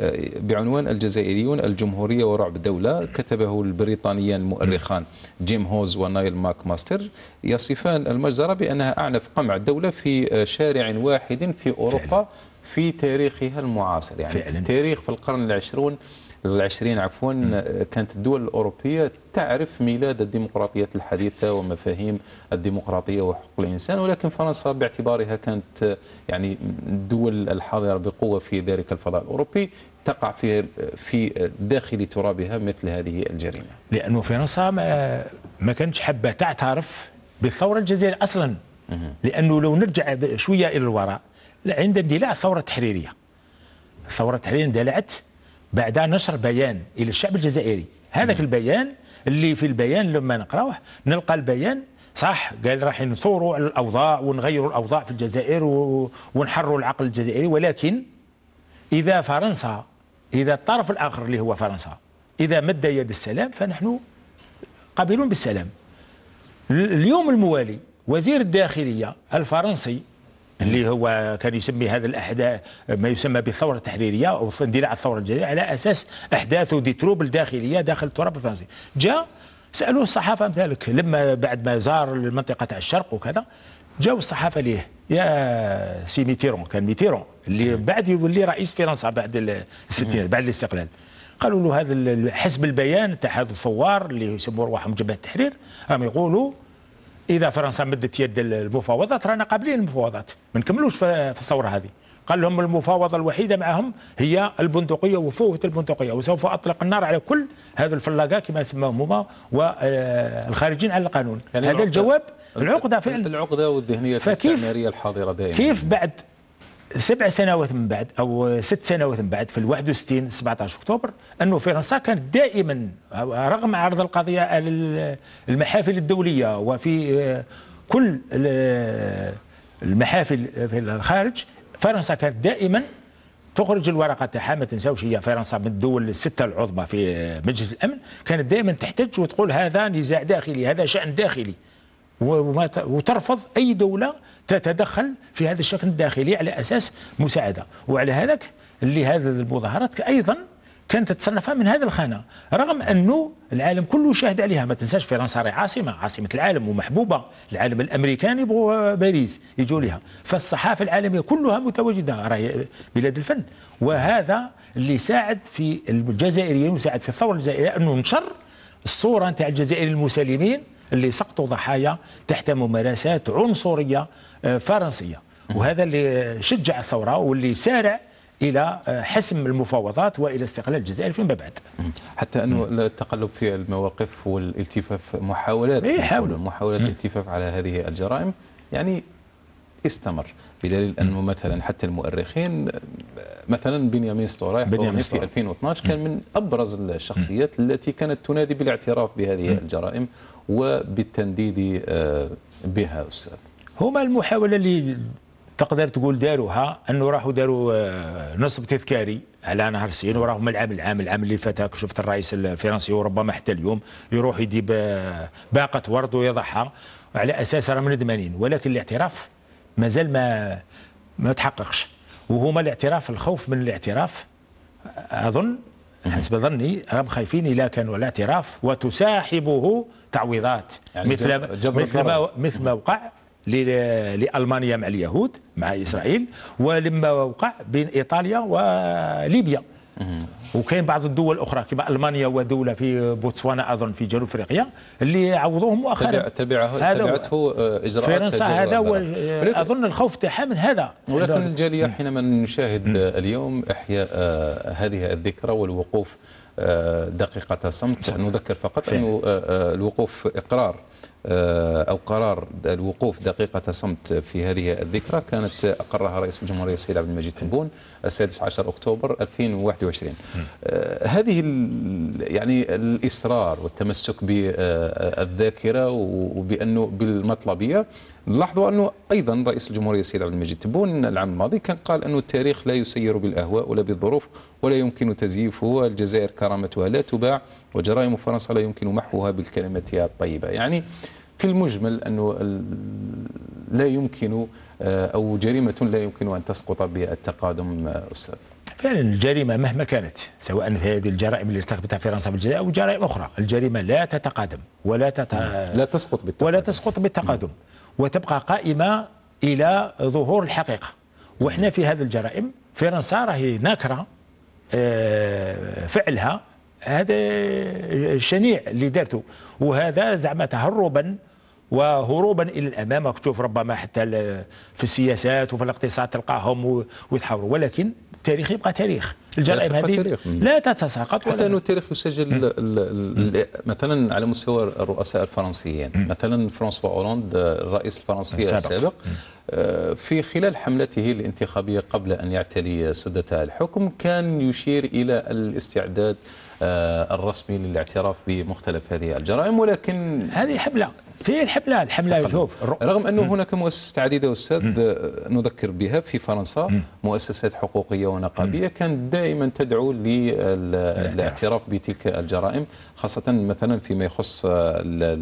S1: آه، بعنوان الجزائريون الجمهورية ورعب الدولة كتبه البريطانيان المؤرخان جيم هوز ونايل ماك ماستر يصفان المجزرة بأنها أعنف قمع الدولة في آه، شارع واحد في أوروبا في تاريخها المعاصر يعني فعلا. في تاريخ في القرن العشرون العشرين عفوا كانت الدول الأوروبية تعرف ميلاد الديمقراطية الحديثة ومفاهيم الديمقراطية وحقوق الإنسان ولكن فرنسا باعتبارها كانت يعني الدول الحاضرة بقوة في ذلك الفضاء الأوروبي تقع في في داخل ترابها مثل هذه الجريمة
S2: لأنه فرنسا ما, ما كانتش حابة تعترف بالثورة الجزائرية أصلا لأنه لو نرجع شوية إلى الوراء عند اندلاع الثورة التحريرية الثورة التحريرية اندلعت بعد نشر بيان الى الشعب الجزائري هذاك البيان اللي في البيان لما نقراوه نلقى البيان صح قال راح نثوروا على الاوضاع ونغيروا الاوضاع في الجزائر ونحروا العقل الجزائري ولكن اذا فرنسا اذا الطرف الاخر اللي هو فرنسا اذا مد يد السلام فنحن قابلون بالسلام اليوم الموالي وزير الداخليه الفرنسي اللي هو كان يسمي هذا الاحداث ما يسمى بالثوره التحريريه او اندلاع الثوره الجزائريه على اساس احداث تروبل الداخليه داخل التراب الفرنسي جاء سالوه الصحافه مثلك لما بعد ما زار المنطقه تاع الشرق وكذا جاو الصحافه ليه يا سي ميتيرون كان ميتيرون اللي بعد يولي رئيس فرنسا بعد الستينات بعد الاستقلال قالوا له هذا حزب البيان تاع هذا الثوار اللي يسموا رواحهم جبهه التحرير راهم يقولوا اذا فرنسا مدت يد المفاوضات رانا قابلين المفاوضات ما نكملوش في الثوره هذه قال لهم المفاوضه الوحيده معهم هي البندقيه وفوهه البندقيه وسوف اطلق النار على كل هذا الفلاقه كما يسموهم هما والخارجين على القانون يعني هذا الجواب
S1: العقده فعلا العقده والذهنيه الاستعماريه الحاضره دائما
S2: كيف بعد سبع سنوات من بعد او ست سنوات من بعد في ال 61 17 اكتوبر انه فرنسا كانت دائما رغم عرض القضيه على المحافل الدوليه وفي آه، كل المحافل في الخارج فرنسا كانت دائما تخرج الورقه تاعها ما تنساوش هي فرنسا من الدول السته العظمى في مجلس الامن كانت دائما تحتج وتقول هذا نزاع داخلي هذا شان داخلي وترفض اي دوله تتدخل في هذا الشكل الداخلي على أساس مساعدة وعلى هذاك اللي هذه المظاهرات أيضا كانت تتصنفها من هذا الخانة رغم أنه العالم كله شاهد عليها ما تنساش فرنسا راهي عاصمة عاصمة العالم ومحبوبة العالم الأمريكان يبغوا باريس يجوا لها فالصحافة العالمية كلها متواجدة راهي بلاد الفن وهذا اللي ساعد في الجزائريين وساعد في الثورة الجزائرية أنه نشر الصورة نتاع الجزائريين المسالمين اللي سقطوا ضحايا تحت ممارسات عنصرية آه، فرنسية وهذا اللي شجع الثورة واللي سارع الى آه، حسم المفاوضات والى استقلال الجزائر فيما بعد حتى انه
S1: التقلب في المواقف والالتفاف محاولات إيه، محاولات الالتفاف على هذه الجرائم يعني استمر بدليل انه مثلا حتى المؤرخين مثلا بنيامين ستورا بنيامين في 2012 كان من ابرز الشخصيات التي كانت تنادي بالاعتراف بهذه الجرائم وبالتنديد آه، بها استاذ
S2: هما المحاوله اللي تقدر تقول داروها انه راحوا داروا آه، نصب تذكاري على نهر السين وراهم العام العام العام اللي فات شفت الرئيس الفرنسي وربما حتى اليوم يروح يجيب آه، باقه ورد ويضعها على اساس راهم ندمانين ولكن الاعتراف مازال ما ما تحققش وهما الاعتراف الخوف من الاعتراف آه، اظن حسب ظني راهم خايفين الا كان الاعتراف وتساحبه تعويضات يعني مثل جبر مثل ما مثل ما وقع لالمانيا مع اليهود مع اسرائيل ولما وقع بين ايطاليا وليبيا وكاين بعض الدول الاخرى كما المانيا ودوله في بوتسوانا اظن في جنوب افريقيا اللي عوضوهم مؤخرا تبعه تبعته آه، اجراءات فرنسا هذا هو اظن الخوف تاعها من هذا ولكن
S1: الجاليه حينما نشاهد اليوم احياء آه، هذه الذكرى والوقوف آه، دقيقه صمت نذكر فقط انه الوقوف اقرار آه، أو قرار الوقوف دقيقة صمت في هذه الذكرى كانت أقرها رئيس الجمهورية السيد عبد المجيد تبون السادس عشر أكتوبر 2021 آه، هذه يعني الإصرار والتمسك بالذاكرة وبأنه بالمطلبية لاحظوا أنه أيضا رئيس الجمهورية السيد عبد المجيد تبون العام الماضي كان قال أنه التاريخ لا يسير بالأهواء ولا بالظروف ولا يمكن تزييفه الجزائر كرامتها لا تباع وجرائم فرنسا لا يمكن محوها بالكلمة الطيبة يعني في المجمل أنه لا يمكن آه، أو جريمة لا يمكن أن تسقط بالتقادم آه، أستاذ
S2: فعلا الجريمة مهما كانت سواء في هذه الجرائم اللي ارتكبتها فرنسا بالجزائر أو جرائم أخرى الجريمة لا تتقادم ولا تت... لا تسقط بالتقادم ولا تسقط بالتقادم وتبقى قائمة إلى ظهور الحقيقة وإحنا في هذه الجرائم فرنسا راهي ناكرة آه، فعلها هذا شنيع اللي دارته وهذا زعما تهربا وهروبا الى الامام تشوف ربما حتى في السياسات وفي الاقتصاد تلقاهم ويتحاوروا ولكن التاريخ يبقى تاريخ الجرائم هذه لا تتساقط حتى انه
S1: التاريخ يسجل مثلا على مستوى الرؤساء الفرنسيين مثلا فرانسوا اولاند الرئيس الفرنسي السابق, السابق آه، في خلال حملته الانتخابيه قبل ان يعتلي سدة الحكم كان يشير الى الاستعداد آه، الرسمي للاعتراف بمختلف هذه الجرائم ولكن هذه
S2: حبلة في الحبلة الحبلة شوف
S1: رغم أنه هناك مؤسسة عديدة أستاذ آه، نذكر بها في فرنسا مؤسسات حقوقية ونقابية كانت دائما تدعو للاعتراف بتلك الجرائم خاصة مثلا فيما يخص آه،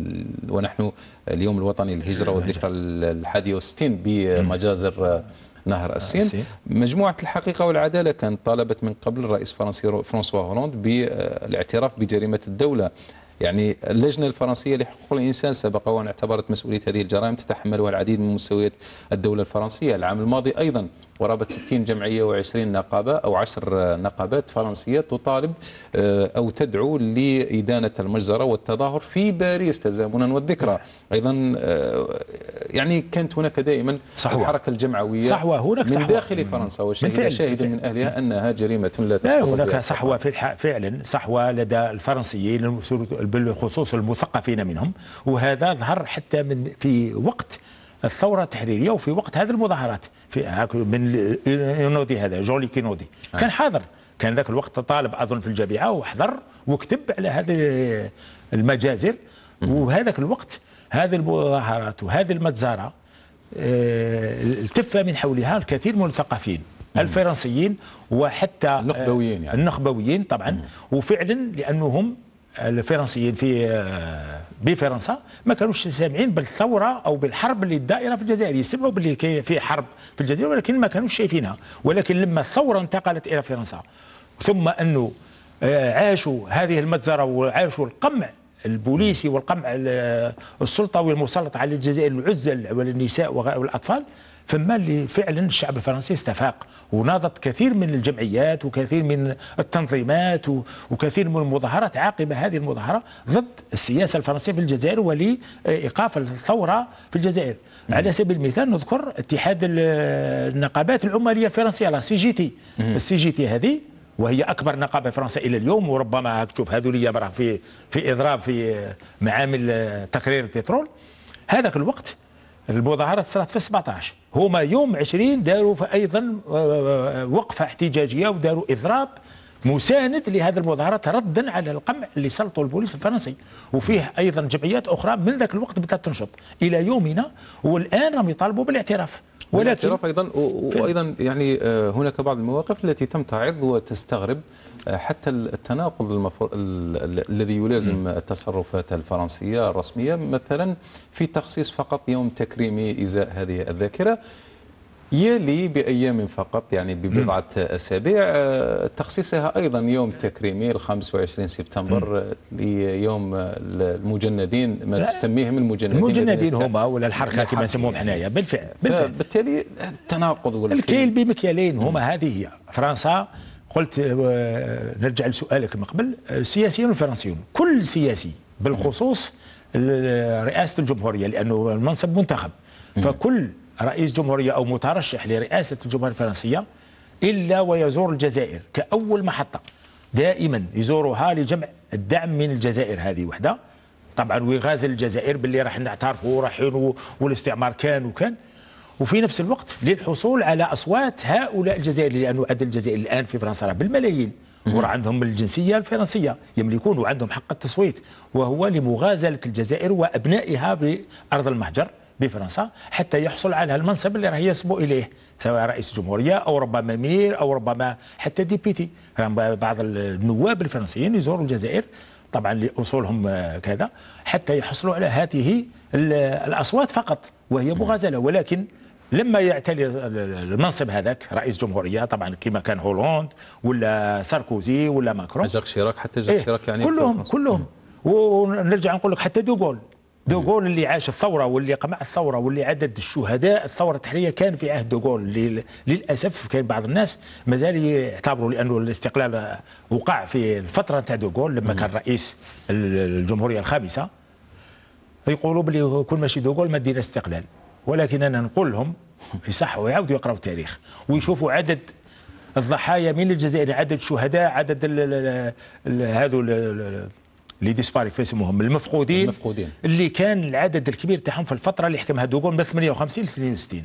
S1: ونحن اليوم الوطني للهجرة والذكرى الحادي وستين بمجازر نهر السين مجموعة الحقيقة والعدالة كانت طالبت من قبل الرئيس الفرنسي فرانسوا هولاند بالاعتراف آه، بجريمة الدولة يعني اللجنة الفرنسية لحقوق الإنسان سبق وأن اعتبرت مسؤولية هذه الجرائم تتحملها العديد من مستويات الدولة الفرنسية العام الماضي أيضا ورابط 60 جمعية و20 نقابة أو 10 نقابات فرنسية تطالب آه، أو تدعو لإدانة المجزرة والتظاهر في باريس تزامنا والذكرى أيضا آه، يعني كانت هناك دائما صحوة. الحركة الجمعوية صحوة هناك صحوة من داخل فرنسا وشهد شاهد من
S2: أهلها أنها جريمة لا تسقط هناك صحوة في فعلا صحوة لدى الفرنسيين بالخصوص المثقفين منهم وهذا ظهر حتى من في وقت الثورة التحريرية وفي وقت هذه المظاهرات في من ينودي هذا جولي كينودي آه. كان حاضر كان ذاك الوقت طالب أظن في الجامعة وحضر وكتب على هذه المجازر وهذاك الوقت هذه المظاهرات وهذه المجزرة آه، التف من حولها الكثير من المثقفين الفرنسيين وحتى آه، النخبويين يعني. النخبويين طبعا مم. وفعلا لانهم الفرنسيين في آه، بفرنسا ما كانوش سامعين بالثوره او بالحرب اللي الدائره في الجزائر يسمعوا باللي في حرب في الجزائر ولكن ما كانوش شايفينها ولكن لما الثوره انتقلت الى فرنسا ثم انه عاشوا هذه المجزره وعاشوا القمع البوليسي والقمع السلطوي المسلط على الجزائر العزل والنساء والاطفال فما اللي فعلا الشعب الفرنسي استفاق وناضت كثير من الجمعيات وكثير من التنظيمات وكثير من المظاهرات عقب هذه المظاهره ضد السياسه الفرنسيه في الجزائر ولايقاف الثوره في الجزائر مم. على سبيل المثال نذكر اتحاد النقابات العماليه الفرنسيه لا سي جي تي السي جي تي هذه وهي اكبر نقابه فرنسا الى اليوم وربما هاك تشوف هذوليا براه في في اضراب في معامل تكرير البترول هذاك الوقت المظاهرات صارت في 17 هما يوم 20 داروا ايضا آه، آه، وقفه احتجاجيه وداروا اضراب مساند لهذه المظاهرات ردا على القمع اللي سلطه البوليس الفرنسي وفيه ايضا جمعيات اخرى من ذاك الوقت بدات تنشط الى يومنا والان راهم يطالبوا بالاعتراف ولكن
S1: ايضا وايضا يعني آه، هناك بعض المواقف التي تم تعظ وتستغرب آه، حتى التناقض المفر... الذي يلازم التصرفات الفرنسيه الرسميه مثلا في تخصيص فقط يوم تكريمي ازاء هذه الذاكره يلي بأيام فقط يعني ببضعة أسابيع آه، تخصيصها أيضا يوم نعم. تكريمي 25 سبتمبر آه، ليوم المجندين آه، ما
S2: تسميهم المجندين المجندين هما ولا الحركة كما نسموهم حنايا بالفعل بالفعل بالتالي التناقض والكيل بمكيالين هما هذه هي فرنسا قلت نرجع لسؤالك من قبل السياسيون الفرنسيون كل سياسي بالخصوص رئاسة الجمهورية لأنه المنصب منتخب فكل رئيس جمهورية أو مترشح لرئاسة الجمهورية الفرنسية إلا ويزور الجزائر كأول محطة دائما يزورها لجمع الدعم من الجزائر هذه وحده طبعا ويغازل الجزائر باللي راح نعترفوا ورايحين والاستعمار كان وكان وفي نفس الوقت للحصول على اصوات هؤلاء الجزائر لانه عدد الجزائر الان في فرنسا بالملايين ورا عندهم الجنسيه الفرنسيه يملكون وعندهم حق التصويت وهو لمغازله الجزائر وابنائها بارض المهجر بفرنسا حتى يحصل على المنصب اللي راه يسبو اليه سواء رئيس جمهوريه او ربما مير او ربما حتى ديبيتي بعض النواب الفرنسيين يزوروا الجزائر طبعا لاصولهم آه، كذا حتى يحصلوا على هذه الاصوات فقط وهي مغازله ولكن لما يعتلي المنصب هذاك رئيس جمهوريه طبعا كما كان هولوند ولا ساركوزي ولا ماكرون جاك شيراك حتى جاك إيه، شيراك يعني كلهم كلهم ونرجع نقول لك حتى دوغول دوغول اللي عاش الثورة واللي قمع الثورة واللي عدد الشهداء الثورة التحريرية كان في عهد دوغول للأسف كان بعض الناس مازال يعتبروا لأنه الاستقلال وقع في الفترة تاع دوغول لما كان رئيس الجمهورية الخامسة يقولوا بلي كل ماشي دوغول ما دينا استقلال ولكن أنا نقول لهم يصحوا ويعاودوا يقراوا التاريخ ويشوفوا عدد الضحايا من الجزائر عدد الشهداء عدد هذو لي ديسباري كيف يسموهم المفقودين المفقودين اللي كان العدد الكبير تاعهم في الفتره اللي حكمها دوغون من 58 ل 62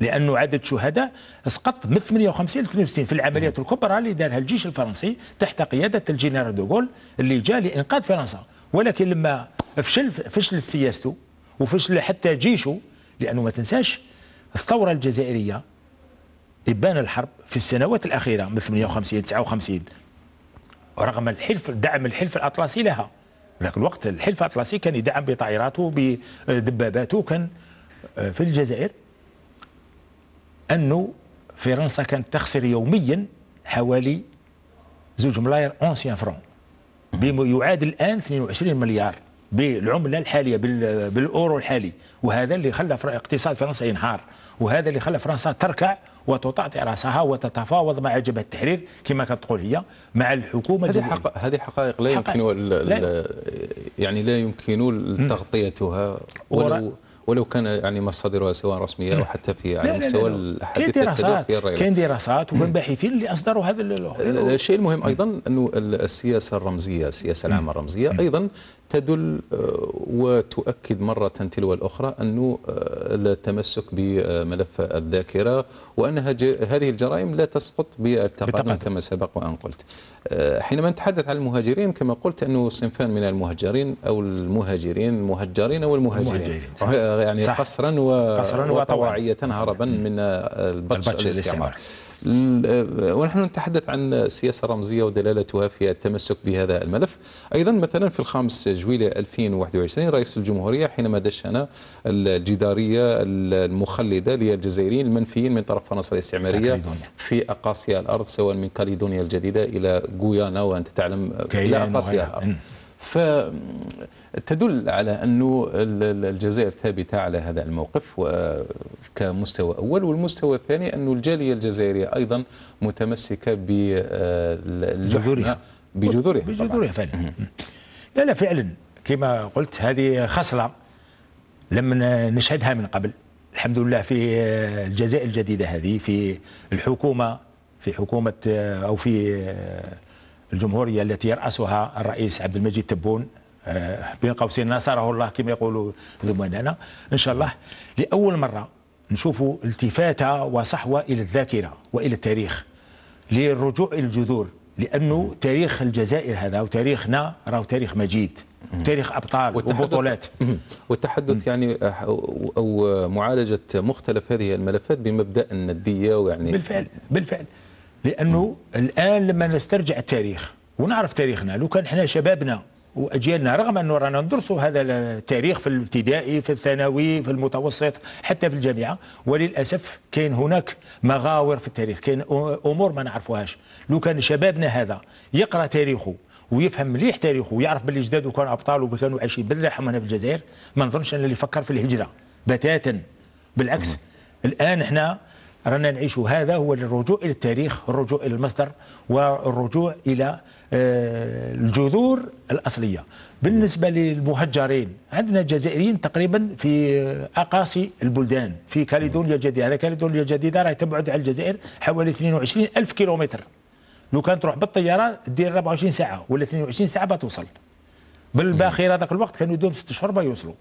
S2: لانه عدد الشهداء سقط من 58 ل 62 في العمليات الكبرى اللي دارها الجيش الفرنسي تحت قياده الجنرال دوغول اللي جاء لانقاذ فرنسا ولكن لما فشل فشلت سياسته وفشل حتى جيشه لانه ما تنساش الثوره الجزائريه ابان الحرب في السنوات الاخيره من 58 59 رغم الحلف دعم الحلف الأطلسي لها ذاك الوقت الحلف الأطلسي كان يدعم بطائراته بدباباته كان آه، في الجزائر أنه فرنسا كانت تخسر يوميا حوالي زوج ملاير أونسيان فرون يعادل الآن 22 مليار بالعمله الحاليه بالاورو الحالي وهذا اللي خلى اقتصاد فرنسا ينهار وهذا اللي خلى فرنسا تركع وتطعطع راسها وتتفاوض مع جبهه التحرير كما كتقول هي مع الحكومه هذه
S1: حق... هذه حقائق لا يمكن ال... لا. يعني لا يمكن تغطيتها ولو ولو كان يعني مصادرها سواء رسميه او حتى في على مستوى الاحاديث كان دراسات كان
S2: دراسات وكان باحثين اللي اصدروا هذا الشيء المهم ايضا انه
S1: السياسه الرمزيه السياسه العامه الرمزيه ايضا تدل آه، وتؤكد مره تلو الاخرى انه آه، التمسك بملف الذاكره وان هذه الجرائم لا تسقط بالتقدم كما سبق وان قلت. آه، حينما نتحدث عن المهاجرين كما قلت انه صنفان من المهاجرين او المهاجرين المهجرين والمهاجرين. المهاجرين. يعني صح. قصرا, و... قصرا وطواعية هربا من البطش الاستعمار, الاستعمار. ونحن نتحدث عن سياسة رمزية ودلالتها في التمسك بهذا الملف أيضا مثلا في الخامس جويلية 2021 رئيس الجمهورية حينما دشن الجدارية المخلدة للجزائريين المنفيين من طرف فرنسا الاستعمارية في أقاصي الأرض سواء من كاليدونيا الجديدة إلى غويانا وأنت تعلم إلى أقاصي الأرض فتدل على أنه الجزائر ثابتة على هذا الموقف كمستوى أول والمستوى الثاني أنه الجالية الجزائرية أيضا متمسكة آه، بجذورها
S2: بجذورها بجذورها فعلا لا لا فعلا كما قلت هذه خصلة لم نشهدها من قبل الحمد لله في آه، الجزائر الجديدة هذه في الحكومة في حكومة آه، أو في الجمهورية التي يرأسها الرئيس عبد المجيد تبون آه، بين قوسين نصره الله كما يقولوا زملائنا إن شاء الله لأول مرة نشوفوا التفاتة وصحوة إلى الذاكرة وإلى التاريخ للرجوع إلى الجذور لانه تاريخ الجزائر هذا وتاريخنا راه تاريخ مجيد تاريخ ابطال وبطولات
S1: والتحدث يعني او معالجه مختلف هذه الملفات بمبدا
S2: النديه ويعني بالفعل بالفعل لانه الان لما نسترجع التاريخ ونعرف تاريخنا لو كان احنا شبابنا واجيالنا رغم انه رانا ندرسوا هذا التاريخ في الابتدائي في الثانوي في المتوسط حتى في الجامعه وللاسف كاين هناك مغاور في التاريخ كاين امور ما نعرفوهاش لو كان شبابنا هذا يقرا تاريخه ويفهم مليح تاريخه ويعرف باللي جداده كانوا ابطال وكانوا عايشين بالرحم هنا في الجزائر ما نظنش ان اللي فكر في الهجره بتاتا بالعكس الان احنا رانا نعيش هذا هو الرجوع إلى التاريخ الرجوع إلى المصدر والرجوع إلى آه، الجذور الأصلية بالنسبة للمهجرين عندنا جزائريين تقريبا في أقاصي البلدان في كاليدونيا الجديدة كاليدونيا الجديدة راهي تبعد على الجزائر حوالي 22 ألف كيلومتر لو كان تروح بالطيارة دير 24 ساعة ولا 22 ساعة بتوصل بالباخرة ذاك الوقت كانوا دوم ست شهور يوصلوا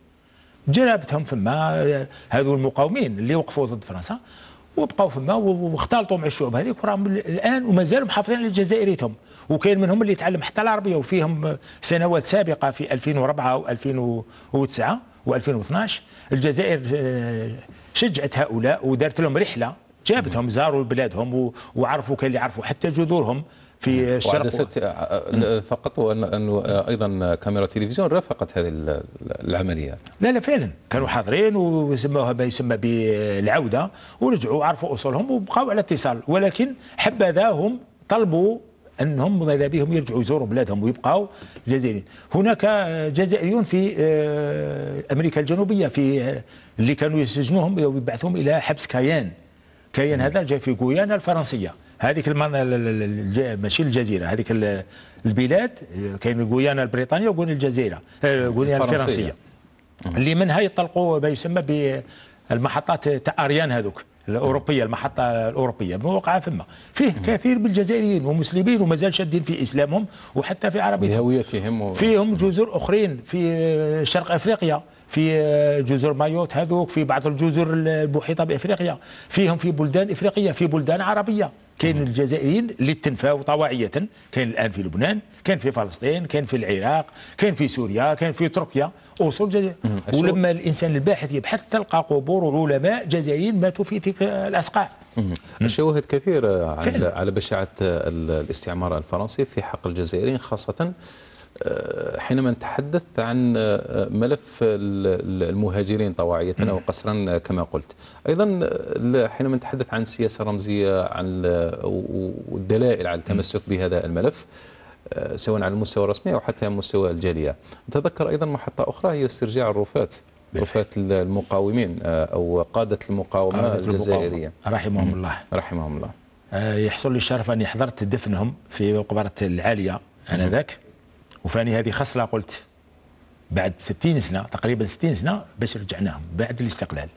S2: جابتهم فما آه، هذو المقاومين اللي وقفوا ضد فرنسا وبقاو فما واختلطوا مع الشعوب هذيك وراهم الان ومازالوا محافظين على جزائريتهم وكاين منهم اللي تعلم حتى العربيه وفيهم سنوات سابقه في 2004 و2009 و2012 الجزائر آه، شجعت هؤلاء ودارت لهم رحله جابتهم زاروا بلادهم وعرفوا كاين اللي عرفوا حتى جذورهم في الشرق ست آه،
S1: آه، فقط وان ايضا كاميرا تلفزيون رافقت هذه العمليه
S2: لا لا فعلا كانوا حاضرين وسموها ما يسمى بالعوده ورجعوا عرفوا اصولهم وبقوا على اتصال ولكن حبذا هم طلبوا انهم ماذا بهم يرجعوا يزوروا بلادهم ويبقوا جزائريين هناك جزائريون في آه، امريكا الجنوبيه في اللي كانوا يسجنوهم ويبعثوهم الى حبس كايان كاين هذا جاي في غويانا الفرنسيه هذيك الجا... ماشي الجزيره هذيك البلاد كاين غويانا البريطانيه وغويانا الجزيره آه، غويانا الفرنسيه اللي منها يطلقوا ما يسمى بالمحطات تاع اريان هذوك الاوروبيه المحطه الاوروبيه موقعه ثم فيه كثير من الجزائريين ومسلمين ومازال شادين في اسلامهم وحتى في عربيتهم هويتهم فيهم جزر اخرين في شرق افريقيا في آه، جزر مايوت هذوك في بعض الجزر المحيطه بافريقيا فيهم في بلدان افريقيه في بلدان عربيه كاين الجزائريين اللي تنفاو طواعيه كاين الان في لبنان كان في فلسطين كان في العراق كان في سوريا كان في تركيا اصول جزائر ولما الانسان الباحث يبحث تلقى قبور علماء جزائريين ماتوا في تلك الاسقاع
S1: شواهد كثيره على, على بشاعه الاستعمار الفرنسي في حق الجزائريين خاصه آه، حينما نتحدث عن آه، ملف المهاجرين طواعية أو قسرا آه، كما قلت أيضا حينما نتحدث عن سياسة رمزية عن والدلائل على التمسك بهذا الملف سواء على المستوى الرسمي أو حتى مستوى الجالية نتذكر أيضا محطة أخرى هي استرجاع الرفات رفات المقاومين أو قادة المقاومة الجزائرية رحمهم الله
S2: رحمهم الله يحصل لي الشرف أني حضرت دفنهم في قبرة العالية آنذاك وفاني هذه خصله قلت بعد 60 سنه تقريبا 60 سنه باش رجعناهم بعد الاستقلال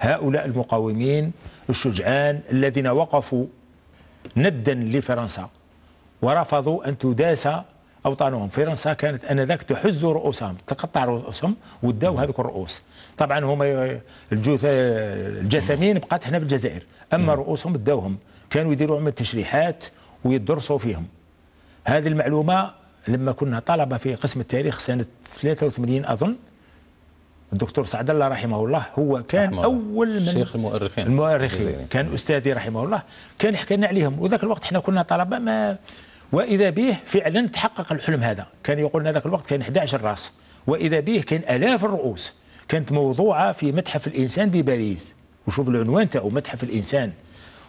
S2: هؤلاء المقاومين الشجعان الذين وقفوا ندا لفرنسا ورفضوا ان تداس اوطانهم فرنسا كانت انذاك تحز رؤوسهم تقطع رؤوسهم وداو هذوك الرؤوس طبعا هما الجثامين بقات هنا في الجزائر اما رؤوسهم داوهم كانوا يديروا عمل تشريحات ويدرسوا فيهم هذه المعلومه لما كنا طلبة في قسم التاريخ سنة 83 أظن الدكتور سعد الله رحمه الله هو كان رحمه أول من شيخ المؤرخين المؤرخين كان أستاذي رحمه الله كان حكى لنا عليهم وذاك الوقت احنا كنا طلبة ما وإذا به فعلا تحقق الحلم هذا كان يقول لنا ذاك الوقت كان 11 راس وإذا به كان آلاف الرؤوس كانت موضوعة في متحف الإنسان بباريس وشوف العنوان تاعو متحف الإنسان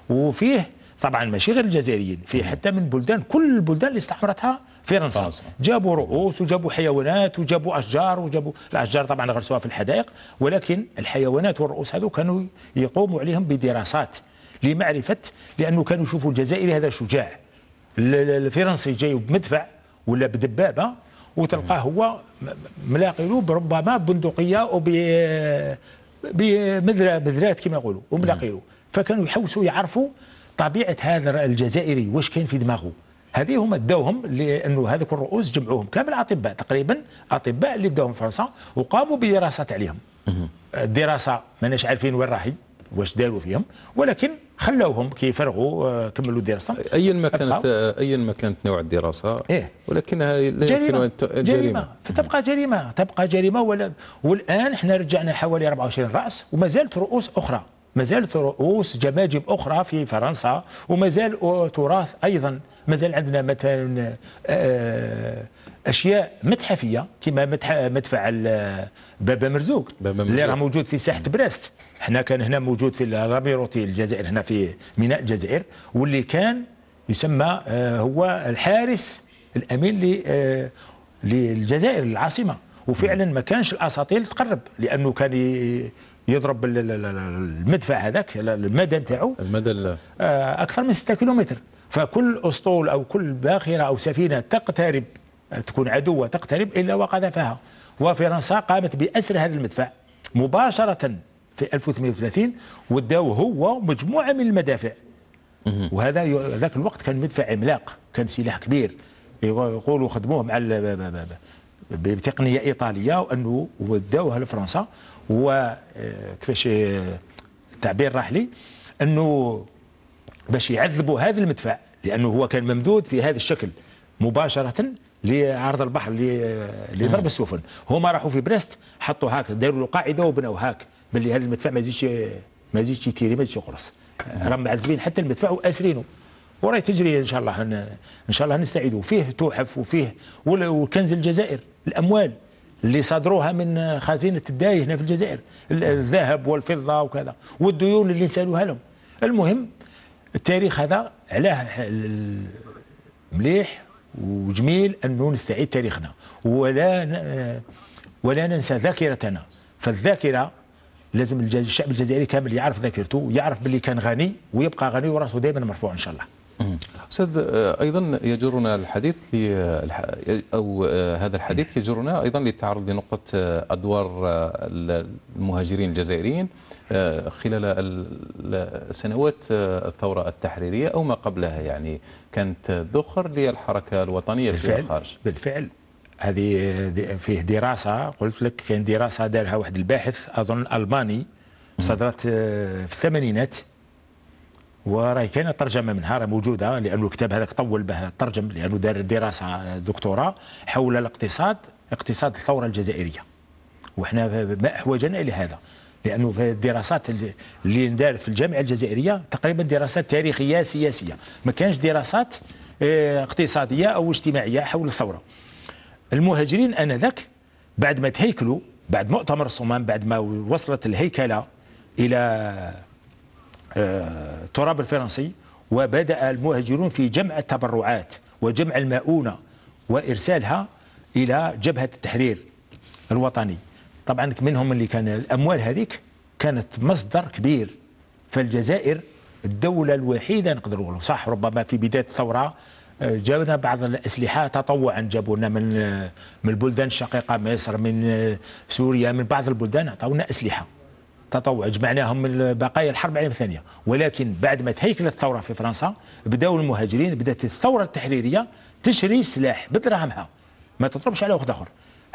S2: وفيه طبعا ماشي غير الجزائريين فيه حتى من بلدان كل البلدان اللي استعمرتها فرنسا جابوا رؤوس وجابوا حيوانات وجابوا أشجار وجابوا الأشجار طبعا غرسوها في الحدائق ولكن الحيوانات والرؤوس هذو كانوا يقوموا عليهم بدراسات لمعرفة لأنه كانوا يشوفوا الجزائري هذا شجاع الفرنسي جاي بمدفع ولا بدبابة وتلقاه هو ملاقي له ربما بندقية أو بذرات كما يقولوا وملاقي له فكانوا يحوسوا يعرفوا طبيعة هذا الجزائري واش كان في دماغه هذه هما داوهم لانه هذوك الرؤوس جمعوهم كامل اطباء تقريبا اطباء اللي داوهم فرنسا وقاموا بدراسات عليهم الدراسه ماناش عارفين وين راهي واش داروا فيهم ولكن خلوهم كيفرغوا آه، كملوا الدراسه ايا ما كانت
S1: آه، ايا ما كانت نوع الدراسه إيه؟
S2: ولكنها لا جريمه جريمه, جريمة. فتبقى جريمه تبقى جريمه ولا والان احنا رجعنا حوالي 24 راس وما زالت رؤوس اخرى ما زالت رؤوس جماجم اخرى في فرنسا وما زال تراث ايضا مازال عندنا مثلا آه، اشياء متحفيه كما مدفع بابا مرزوق اللي راه موجود في ساحه بريست حنا كان هنا موجود في الرابيروتي الجزائر هنا في ميناء الجزائر واللي كان يسمى آه، هو الحارس الامين آه، للجزائر العاصمه وفعلا ما كانش الاساطيل تقرب لانه كان يضرب المدفع هذاك المدى نتاعو المدى اكثر من 6 كيلومتر فكل أسطول أو كل باخرة أو سفينة تقترب تكون عدوة تقترب إلا وقذفها وفرنسا قامت بأسر هذا المدفع مباشرة في 1830 وداو هو مجموعة من المدافع وهذا ذاك الوقت كان مدفع عملاق كان سلاح كبير يقولوا خدموه مع بتقنية إيطالية وأنه وداوها لفرنسا وكيفاش آه، التعبير آه، راح لي أنه باش يعذبوا هذا المدفع لأنه هو كان ممدود في هذا الشكل مباشرة لعرض البحر لضرب السفن هما راحوا في بريست حطوا هاك داروا له قاعده وبنوا هاك باللي هذا المدفع ما يزيدش ما يزيدش يتيري ما يزيدش يقرص راهم معذبين حتى المدفع واسرينه وراي تجري ان شاء الله ان شاء الله نستعيدوا فيه تحف وفيه وكنز الجزائر الاموال اللي صادروها من خزينه الداي هنا في الجزائر الذهب والفضه وكذا والديون اللي سالوها لهم المهم التاريخ هذا علاه مليح وجميل انه نستعيد تاريخنا ولا ولا ننسى ذاكرتنا فالذاكره لازم الشعب الجزائري كامل يعرف ذاكرته ويعرف باللي كان غني ويبقى غني وراسه دائما مرفوع ان شاء الله
S1: استاذ آه، ايضا يجرنا الحديث او آه، هذا الحديث يجرنا ايضا للتعرض لنقطه آه، ادوار المهاجرين الجزائريين آه، خلال سنوات آه، الثورة التحريرية أو ما قبلها يعني كانت ذخر للحركة الوطنية بالفعل في
S2: الخارج بالفعل هذه فيه دراسة قلت لك كان دراسة دارها واحد الباحث أظن ألماني صدرت آه، في الثمانينات وراهي كاينه ترجمه منها راه موجوده لانه الكتاب هذاك طول به ترجم لانه دار دراسه دكتوراه حول الاقتصاد اقتصاد الثوره الجزائريه وحنا ما احوجنا الى هذا لانه في الدراسات اللي اندارت في الجامعه الجزائريه تقريبا دراسات تاريخيه سياسيه ما كانش دراسات آه، اقتصاديه او اجتماعيه حول الثوره المهاجرين انذاك بعد ما تهيكلوا بعد مؤتمر الصمام بعد ما وصلت الهيكله الى آه، التراب الفرنسي وبدا المهاجرون في جمع التبرعات وجمع المؤونه وارسالها الى جبهه التحرير الوطني طبعا منهم اللي كان الأموال هذيك كانت مصدر كبير فالجزائر الدولة الوحيدة نقدر نقولوا صح ربما في بداية الثورة آه، جاونا بعض الأسلحة تطوعا جابوا لنا من آه، من البلدان الشقيقة مصر من آه، سوريا من بعض البلدان عطاونا أسلحة تطوع جمعناهم من بقايا الحرب العالمية الثانية ولكن بعد ما تهيكلت الثورة في فرنسا بداوا المهاجرين بدأت الثورة التحريرية تشري سلاح بدراهمها ما تطلبش على واحد آخر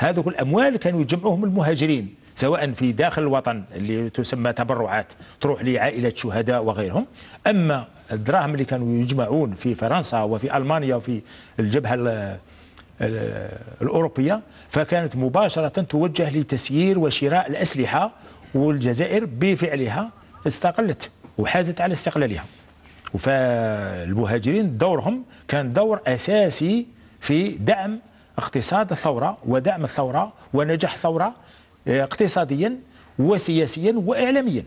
S2: هذوك الاموال كانوا يجمعوهم المهاجرين سواء في داخل الوطن اللي تسمى تبرعات تروح لعائله شهداء وغيرهم اما الدراهم اللي كانوا يجمعون في فرنسا وفي المانيا وفي الجبهه الاوروبيه فكانت مباشره توجه لتسيير وشراء الاسلحه والجزائر بفعلها استقلت وحازت على استقلالها فالمهاجرين دورهم كان دور اساسي في دعم اقتصاد الثورة ودعم الثورة ونجاح الثورة آه، اقتصاديا وسياسيا وإعلاميا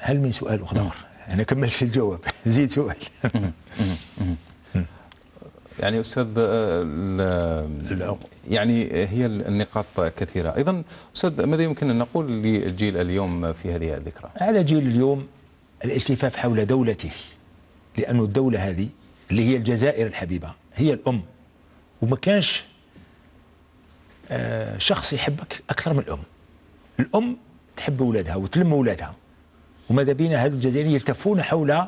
S2: هل من سؤال أخر نعم. أنا كملت الجواب زيد سؤال
S1: يعني استاذ آه، يعني هي النقاط كثيره ايضا استاذ ماذا يمكن ان نقول لجيل اليوم في هذه الذكرى
S2: على جيل اليوم الالتفاف حول دولته لأن الدولة هذه اللي هي الجزائر الحبيبة هي الأم وما كانش آه، شخص يحبك أكثر من الأم الأم تحب أولادها وتلم أولادها وماذا بينا هذه الجزائريين يلتفون حول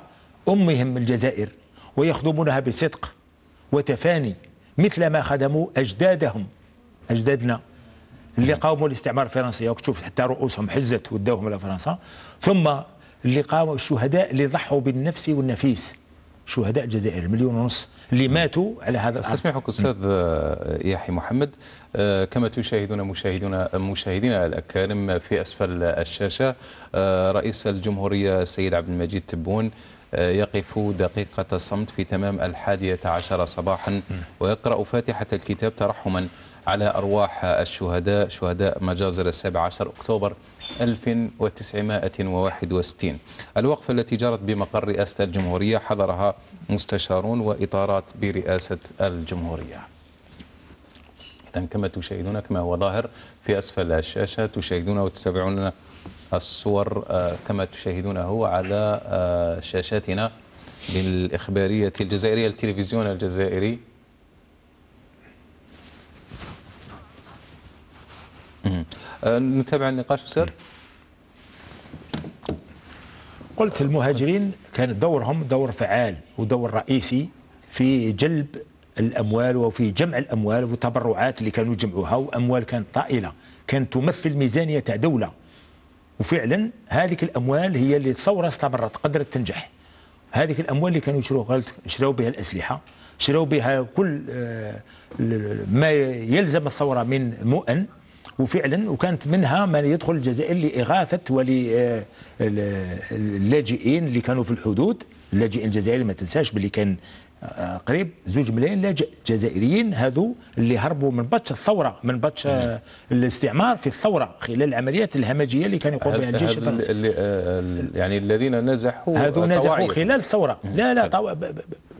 S2: أمهم الجزائر ويخدمونها بصدق وتفاني مثل ما خدموا أجدادهم أجدادنا اللي قاوموا الاستعمار الفرنسي وكتشوف حتى رؤوسهم حزت وداوهم إلى فرنسا ثم اللي قاموا الشهداء اللي ضحوا بالنفس والنفيس شهداء الجزائر مليون ونص اللي ماتوا
S1: على هذا الأمر استسمحك أستاذ يحيى محمد آه، كما تشاهدون مشاهدون مشاهدينا الأكارم في أسفل الشاشة آه، رئيس الجمهورية السيد عبد المجيد تبون آه، يقف دقيقة صمت في تمام الحادية عشر صباحا ويقرأ فاتحة الكتاب ترحما على أرواح الشهداء شهداء مجازر 17 أكتوبر 1961 الوقفة التي جرت بمقر رئاسة الجمهورية حضرها مستشارون وإطارات برئاسة الجمهورية إذن كما تشاهدون كما هو ظاهر في أسفل الشاشة تشاهدون وتتابعون الصور آه، كما تشاهدونه على آه، شاشاتنا بالإخبارية الجزائرية التلفزيون الجزائري
S2: آه، نتابع النقاش بسر قلت المهاجرين كان دورهم دور فعال ودور رئيسي في جلب الأموال وفي جمع الأموال والتبرعات اللي كانوا يجمعوها وأموال كانت طائلة كانت تمثل ميزانية تاع دولة وفعلا هذه الأموال هي اللي الثورة استمرت قدرت تنجح هذه الأموال اللي كانوا يشروها شراو بها الأسلحة شراو بها كل آه، ما يلزم الثورة من مؤن وفعلا وكانت منها من يدخل الجزائر لإغاثة وللاجئين آه، اللي كانوا في الحدود اللاجئين الجزائري ما تنساش باللي كان آه، قريب زوج ملايين لاجئ جزائريين هذو اللي هربوا من بطش الثوره من بطش الاستعمار في الثوره خلال العمليات الهمجيه اللي كان يقوم بها الجيش الفرنسي
S1: اللي آه، يعني الذين نزحوا هذو نزحوا خلال
S2: الثوره لا لا طو...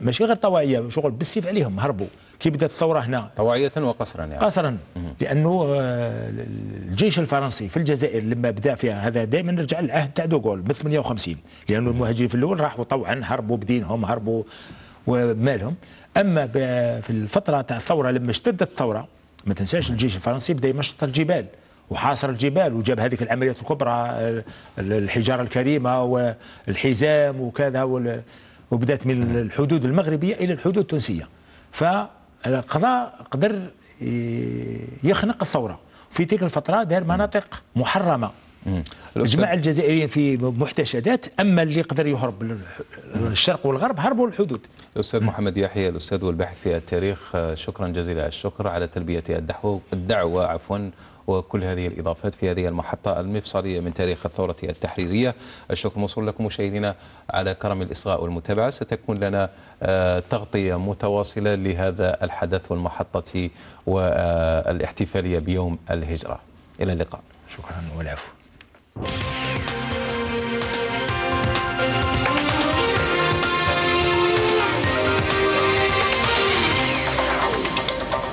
S2: ماشي غير طواعيه شغل بالسيف عليهم هربوا كي بدات الثوره هنا طواعيه وقصرا يعني قصرا لانه آه، الجيش الفرنسي في الجزائر لما بدا فيها هذا دائما نرجع للعهد تاع دوغول ب 58 لانه المهاجرين في الاول راحوا طوعا هربوا بدينهم هربوا ومالهم اما في الفتره تاع الثوره لما اشتدت الثوره ما تنساش الجيش الفرنسي بدا يمشط الجبال وحاصر الجبال وجاب هذيك العمليات الكبرى الحجاره الكريمه والحزام وكذا وبدات من الحدود المغربيه الى الحدود التونسيه فالقضاء قدر يخنق الثوره في تلك الفتره دار مناطق محرمه جمع الجزائريين في محتشدات أما اللي يقدر يهرب الشرق والغرب هربوا الحدود
S1: الأستاذ محمد يحيى الأستاذ والباحث في التاريخ شكرا جزيلا على الشكر على تلبية الدعوة الدعوة عفوا وكل هذه الإضافات في هذه المحطة المفصلية من تاريخ الثورة التحريرية الشكر موصول لكم مشاهدينا على كرم الإصغاء والمتابعة ستكون لنا آه، تغطية متواصلة لهذا الحدث والمحطة والاحتفالية آه، بيوم الهجرة إلى اللقاء
S2: شكرا والعفو Música